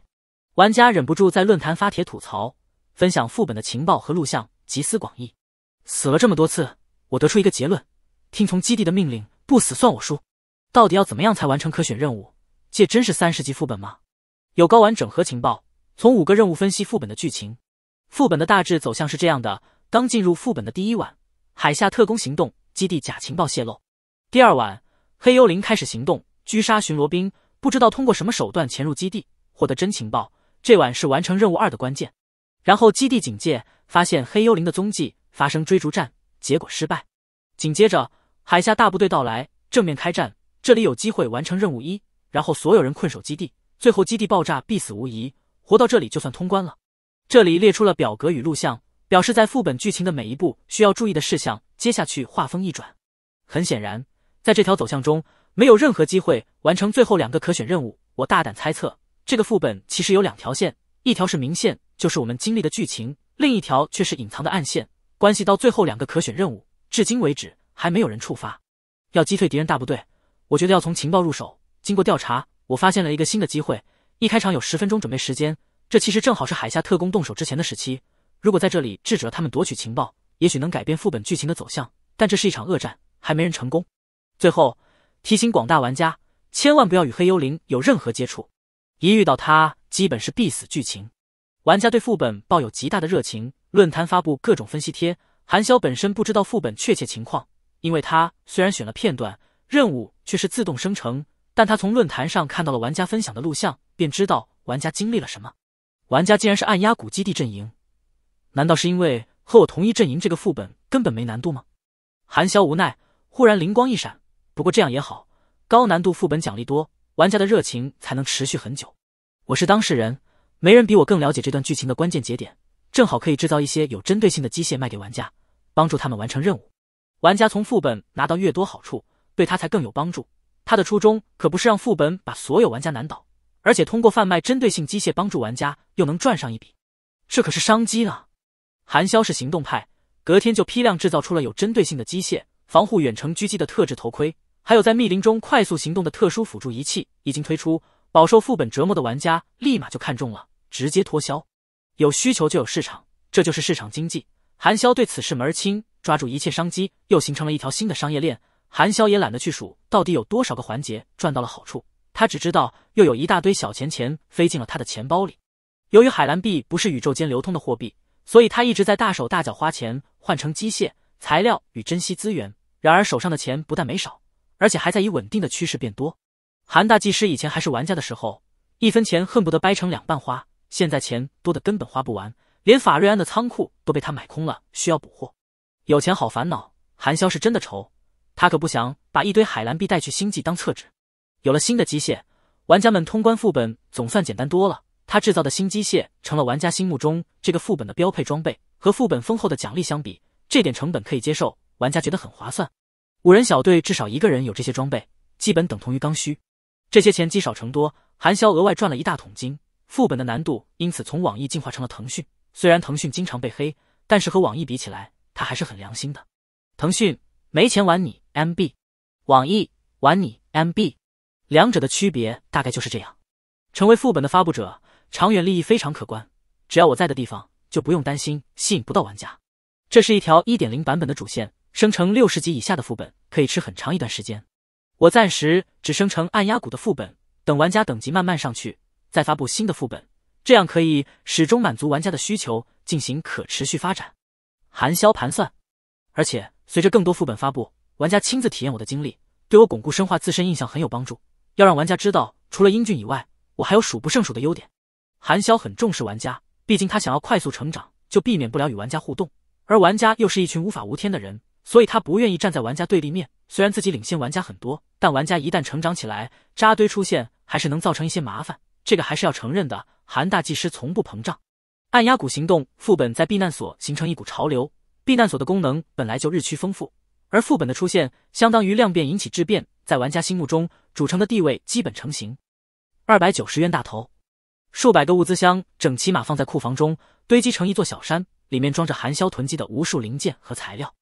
玩家忍不住在论坛发帖吐槽，分享副本的情报和录像，集思广益。死了这么多次，我得出一个结论：听从基地的命令，不死算我输。到底要怎么样才完成可选任务？这真是三十级副本吗？有高完整合情报，从五个任务分析副本的剧情。副本的大致走向是这样的：刚进入副本的第一晚。海下特工行动基地假情报泄露。第二晚，黑幽灵开始行动，狙杀巡逻兵，不知道通过什么手段潜入基地，获得真情报。这晚是完成任务二的关键。然后基地警戒发现黑幽灵的踪迹，发生追逐战，结果失败。紧接着，海下大部队到来，正面开战。这里有机会完成任务一。然后所有人困守基地，最后基地爆炸，必死无疑。活到这里就算通关了。这里列出了表格与录像。表示在副本剧情的每一步需要注意的事项。接下去话锋一转，很显然，在这条走向中没有任何机会完成最后两个可选任务。我大胆猜测，这个副本其实有两条线，一条是明线，就是我们经历的剧情；另一条却是隐藏的暗线，关系到最后两个可选任务。至今为止还没有人触发。要击退敌人大部队，我觉得要从情报入手。经过调查，我发现了一个新的机会：一开场有十分钟准备时间，这其实正好是海下特工动手之前的时期。如果在这里制止了他们夺取情报，也许能改变副本剧情的走向。但这是一场恶战，还没人成功。最后提醒广大玩家，千万不要与黑幽灵有任何接触，一遇到他，基本是必死剧情。玩家对副本抱有极大的热情，论坛发布各种分析贴。韩潇本身不知道副本确切情况，因为他虽然选了片段任务，却是自动生成。但他从论坛上看到了玩家分享的录像，便知道玩家经历了什么。玩家竟然是按压谷基地阵营。难道是因为和我同一阵营这个副本根本没难度吗？韩潇无奈，忽然灵光一闪。不过这样也好，高难度副本奖励多，玩家的热情才能持续很久。我是当事人，没人比我更了解这段剧情的关键节点。正好可以制造一些有针对性的机械卖给玩家，帮助他们完成任务。玩家从副本拿到越多好处，对他才更有帮助。他的初衷可不是让副本把所有玩家难倒，而且通过贩卖针对性机械帮助玩家，又能赚上一笔。这可是商机呢！韩潇是行动派，隔天就批量制造出了有针对性的机械防护、远程狙击的特制头盔，还有在密林中快速行动的特殊辅助仪器，已经推出。饱受副本折磨的玩家立马就看中了，直接脱销。有需求就有市场，这就是市场经济。韩潇对此事门儿清，抓住一切商机，又形成了一条新的商业链。韩潇也懒得去数到底有多少个环节赚到了好处，他只知道又有一大堆小钱钱飞进了他的钱包里。由于海蓝币不是宇宙间流通的货币。所以他一直在大手大脚花钱，换成机械材料与珍稀资源。然而手上的钱不但没少，而且还在以稳定的趋势变多。韩大技师以前还是玩家的时候，一分钱恨不得掰成两半花，现在钱多的根本花不完，连法瑞安的仓库都被他买空了，需要补货。有钱好烦恼，韩潇是真的愁，他可不想把一堆海蓝币带去星际当厕纸。有了新的机械，玩家们通关副本总算简单多了。他制造的新机械成了玩家心目中这个副本的标配装备，和副本丰厚的奖励相比，这点成本可以接受，玩家觉得很划算。五人小队至少一个人有这些装备，基本等同于刚需。这些钱积少成多，韩潇额外赚了一大桶金。副本的难度因此从网易进化成了腾讯。虽然腾讯经常被黑，但是和网易比起来，他还是很良心的。腾讯没钱玩你 MB，网易玩你 MB，两者的区别大概就是这样。成为副本的发布者。长远利益非常可观，只要我在的地方就不用担心吸引不到玩家。这是一条一点零版本的主线，生成六十级以下的副本可以吃很长一段时间。我暂时只生成按压谷的副本，等玩家等级慢慢上去再发布新的副本，这样可以始终满足玩家的需求，进行可持续发展。含销盘算，而且随着更多副本发布，玩家亲自体验我的经历，对我巩固深化自身印象很有帮助。要让玩家知道，除了英俊以外，我还有数不胜数的优点。韩潇很重视玩家，毕竟他想要快速成长，就避免不了与玩家互动。而玩家又是一群无法无天的人，所以他不愿意站在玩家对立面。虽然自己领先玩家很多，但玩家一旦成长起来，扎堆出现，还是能造成一些麻烦。这个还是要承认的。韩大技师从不膨胀。按压谷行动副本在避难所形成一股潮流，避难所的功能本来就日趋丰富，而副本的出现相当于量变引起质变，在玩家心目中，主城的地位基本成型。二百九十冤大头。数百个物资箱整齐码放在库房中，堆积成一座小山，里面装着韩萧囤积的无数零件和材料。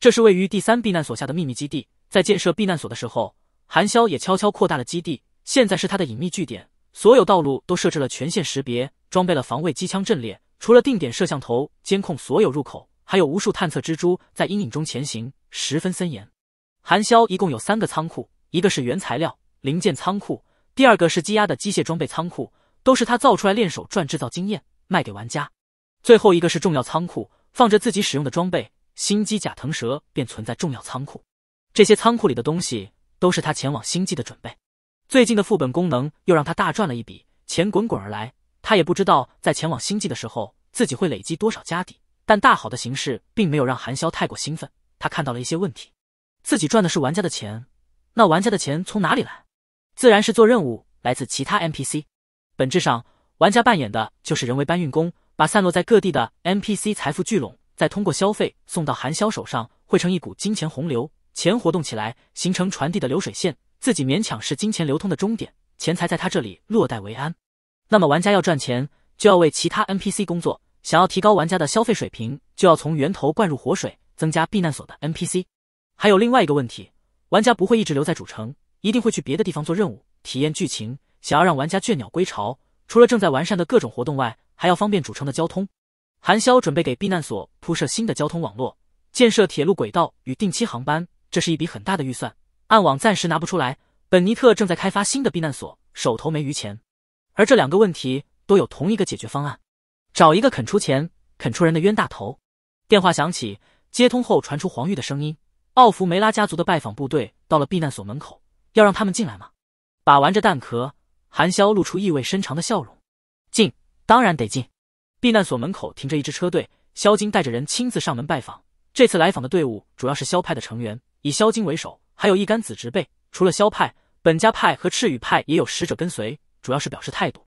这是位于第三避难所下的秘密基地。在建设避难所的时候，韩萧也悄悄扩大了基地。现在是他的隐秘据点，所有道路都设置了权限识别，装备了防卫机枪阵列，除了定点摄像头监控所有入口，还有无数探测蜘蛛在阴影中前行，十分森严。韩萧一共有三个仓库，一个是原材料、零件仓库，第二个是积压的机械装备仓库。都是他造出来练手赚制造经验卖给玩家。最后一个是重要仓库，放着自己使用的装备。新机甲腾蛇便存在重要仓库。这些仓库里的东西都是他前往星际的准备。最近的副本功能又让他大赚了一笔，钱滚滚而来。他也不知道在前往星际的时候自己会累积多少家底，但大好的形势并没有让韩潇太过兴奋。他看到了一些问题：自己赚的是玩家的钱，那玩家的钱从哪里来？自然是做任务，来自其他 NPC。本质上，玩家扮演的就是人为搬运工，把散落在各地的 NPC 财富聚拢，再通过消费送到韩潇手上，汇成一股金钱洪流。钱活动起来，形成传递的流水线，自己勉强是金钱流通的终点，钱财在他这里落袋为安。那么，玩家要赚钱，就要为其他 NPC 工作。想要提高玩家的消费水平，就要从源头灌入活水，增加避难所的 NPC。还有另外一个问题，玩家不会一直留在主城，一定会去别的地方做任务、体验剧情。想要让玩家倦鸟归巢，除了正在完善的各种活动外，还要方便主城的交通。韩潇准备给避难所铺设新的交通网络，建设铁路轨道与定期航班。这是一笔很大的预算，暗网暂时拿不出来。本尼特正在开发新的避难所，手头没余钱。而这两个问题都有同一个解决方案：找一个肯出钱、肯出人的冤大头。电话响起，接通后传出黄玉的声音：“奥弗梅拉家族的拜访部队到了避难所门口，要让他们进来吗？”把玩着弹壳。韩潇露出意味深长的笑容，进当然得进。避难所门口停着一支车队，萧金带着人亲自上门拜访。这次来访的队伍主要是萧派的成员，以萧金为首，还有一干子侄辈。除了萧派，本家派和赤羽派也有使者跟随，主要是表示态度。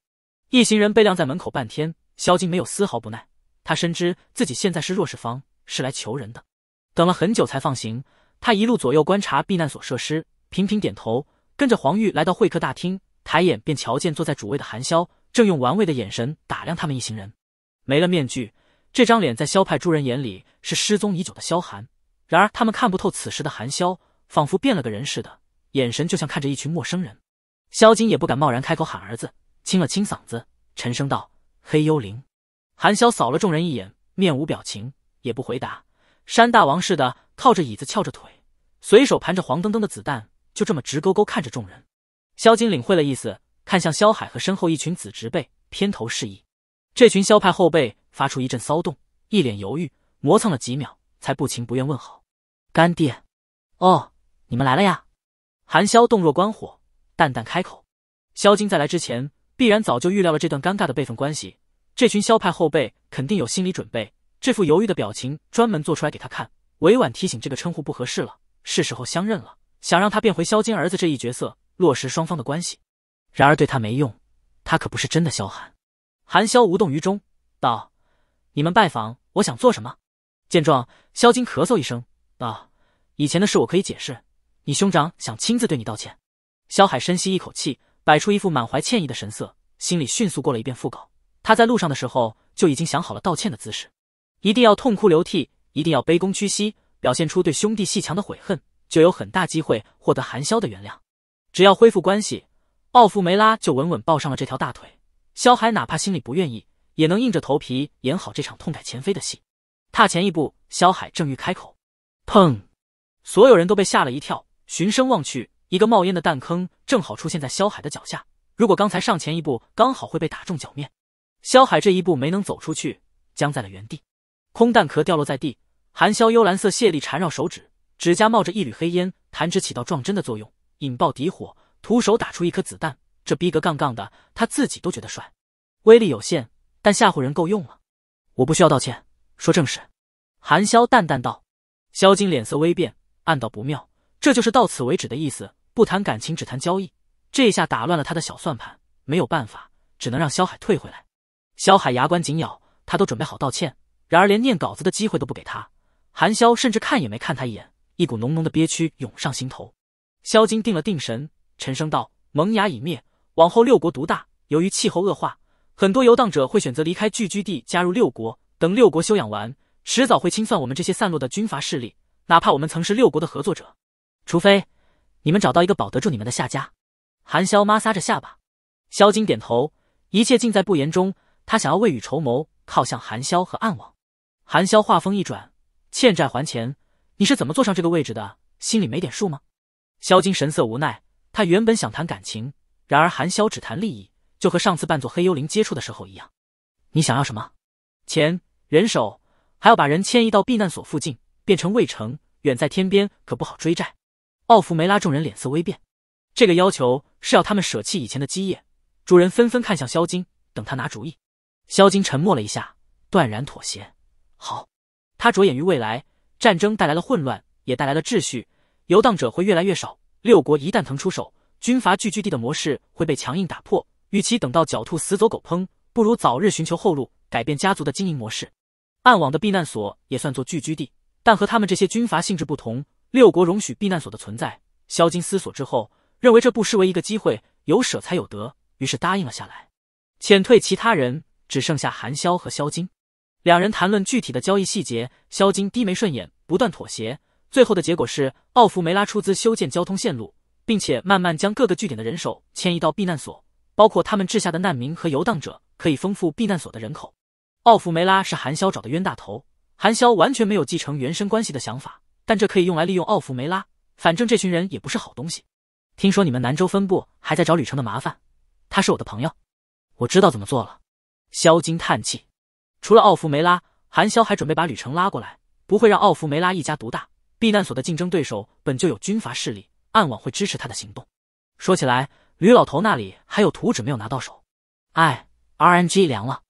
一行人被晾在门口半天，萧金没有丝毫不耐，他深知自己现在是弱势方，是来求人的。等了很久才放行，他一路左右观察避难所设施，频频点头，跟着黄玉来到会客大厅。抬眼便瞧见坐在主位的韩萧，正用玩味的眼神打量他们一行人。没了面具，这张脸在萧派诸人眼里是失踪已久的萧寒。然而他们看不透此时的韩萧，仿佛变了个人似的，眼神就像看着一群陌生人。萧金也不敢贸然开口喊儿子，清了清嗓子，沉声道：“黑幽灵。”韩萧扫了众人一眼，面无表情，也不回答，山大王似的靠着椅子翘着腿，随手盘着黄澄澄的子弹，就这么直勾勾看着众人。萧金领会了意思，看向萧海和身后一群子侄辈，偏头示意。这群萧派后辈发出一阵骚动，一脸犹豫，磨蹭了几秒，才不情不愿问好：“干爹，哦，你们来了呀。”韩萧动若观火，淡淡开口：“萧金在来之前，必然早就预料了这段尴尬的辈分关系。这群萧派后辈肯定有心理准备，这副犹豫的表情专门做出来给他看，委婉提醒这个称呼不合适了，是时候相认了。想让他变回萧金儿子这一角色。”落实双方的关系，然而对他没用，他可不是真的萧寒。韩萧无动于衷，道：“你们拜访，我想做什么？”见状，萧金咳嗽一声，道：“以前的事我可以解释，你兄长想亲自对你道歉。”萧海深吸一口气，摆出一副满怀歉意的神色，心里迅速过了一遍腹稿。他在路上的时候就已经想好了道歉的姿势，一定要痛哭流涕，一定要卑躬屈膝，表现出对兄弟细强的悔恨，就有很大机会获得韩萧的原谅。只要恢复关系，奥弗梅拉就稳稳抱上了这条大腿。肖海哪怕心里不愿意，也能硬着头皮演好这场痛改前非的戏。踏前一步，肖海正欲开口，砰！所有人都被吓了一跳，循声望去，一个冒烟的弹坑正好出现在肖海的脚下。如果刚才上前一步，刚好会被打中脚面。肖海这一步没能走出去，僵在了原地。空弹壳掉落在地，含萧幽蓝色泄力缠绕手指，指甲冒着一缕黑烟，弹指起到撞针的作用。引爆敌火，徒手打出一颗子弹，这逼格杠杠的，他自己都觉得帅。威力有限，但吓唬人够用了。我不需要道歉，说正事。韩萧淡淡道。萧金脸色微变，暗道不妙，这就是到此为止的意思，不谈感情，只谈交易。这下打乱了他的小算盘，没有办法，只能让萧海退回来。萧海牙关紧咬，他都准备好道歉，然而连念稿子的机会都不给他。韩萧甚至看也没看他一眼，一股浓浓的憋屈涌上心头。萧金定了定神，沉声道：“萌芽已灭，往后六国独大。由于气候恶化，很多游荡者会选择离开聚居地，加入六国。等六国休养完，迟早会清算我们这些散落的军阀势力。哪怕我们曾是六国的合作者，除非你们找到一个保得住你们的下家。”韩萧抹挲着下巴，萧金点头，一切尽在不言中。他想要未雨绸缪，靠向韩萧和暗网。韩萧话锋一转：“欠债还钱，你是怎么坐上这个位置的？心里没点数吗？”萧金神色无奈，他原本想谈感情，然而韩萧只谈利益，就和上次扮作黑幽灵接触的时候一样。你想要什么？钱、人手，还要把人迁移到避难所附近，变成魏城，远在天边，可不好追债。奥弗梅拉众人脸色微变，这个要求是要他们舍弃以前的基业。主人纷纷看向萧金，等他拿主意。萧金沉默了一下，断然妥协。好，他着眼于未来，战争带来了混乱，也带来了秩序。游荡者会越来越少，六国一旦腾出手，军阀聚居地的模式会被强硬打破。与其等到狡兔死走狗烹，不如早日寻求后路，改变家族的经营模式。暗网的避难所也算作聚居地，但和他们这些军阀性质不同。六国容许避难所的存在。萧金思索之后，认为这不失为一个机会，有舍才有得，于是答应了下来。遣退其他人，只剩下韩萧和萧金两人谈论具体的交易细节。萧金低眉顺眼，不断妥协。最后的结果是，奥弗梅拉出资修建交通线路，并且慢慢将各个据点的人手迁移到避难所，包括他们治下的难民和游荡者，可以丰富避难所的人口。奥弗梅拉是韩萧找的冤大头，韩萧完全没有继承原生关系的想法，但这可以用来利用奥弗梅拉，反正这群人也不是好东西。听说你们南州分部还在找吕城的麻烦，他是我的朋友，我知道怎么做了。萧金叹气，除了奥弗梅拉，韩萧还准备把吕城拉过来，不会让奥弗梅拉一家独大。避难所的竞争对手本就有军阀势力，暗网会支持他的行动。说起来，吕老头那里还有图纸没有拿到手，哎，RNG 凉了。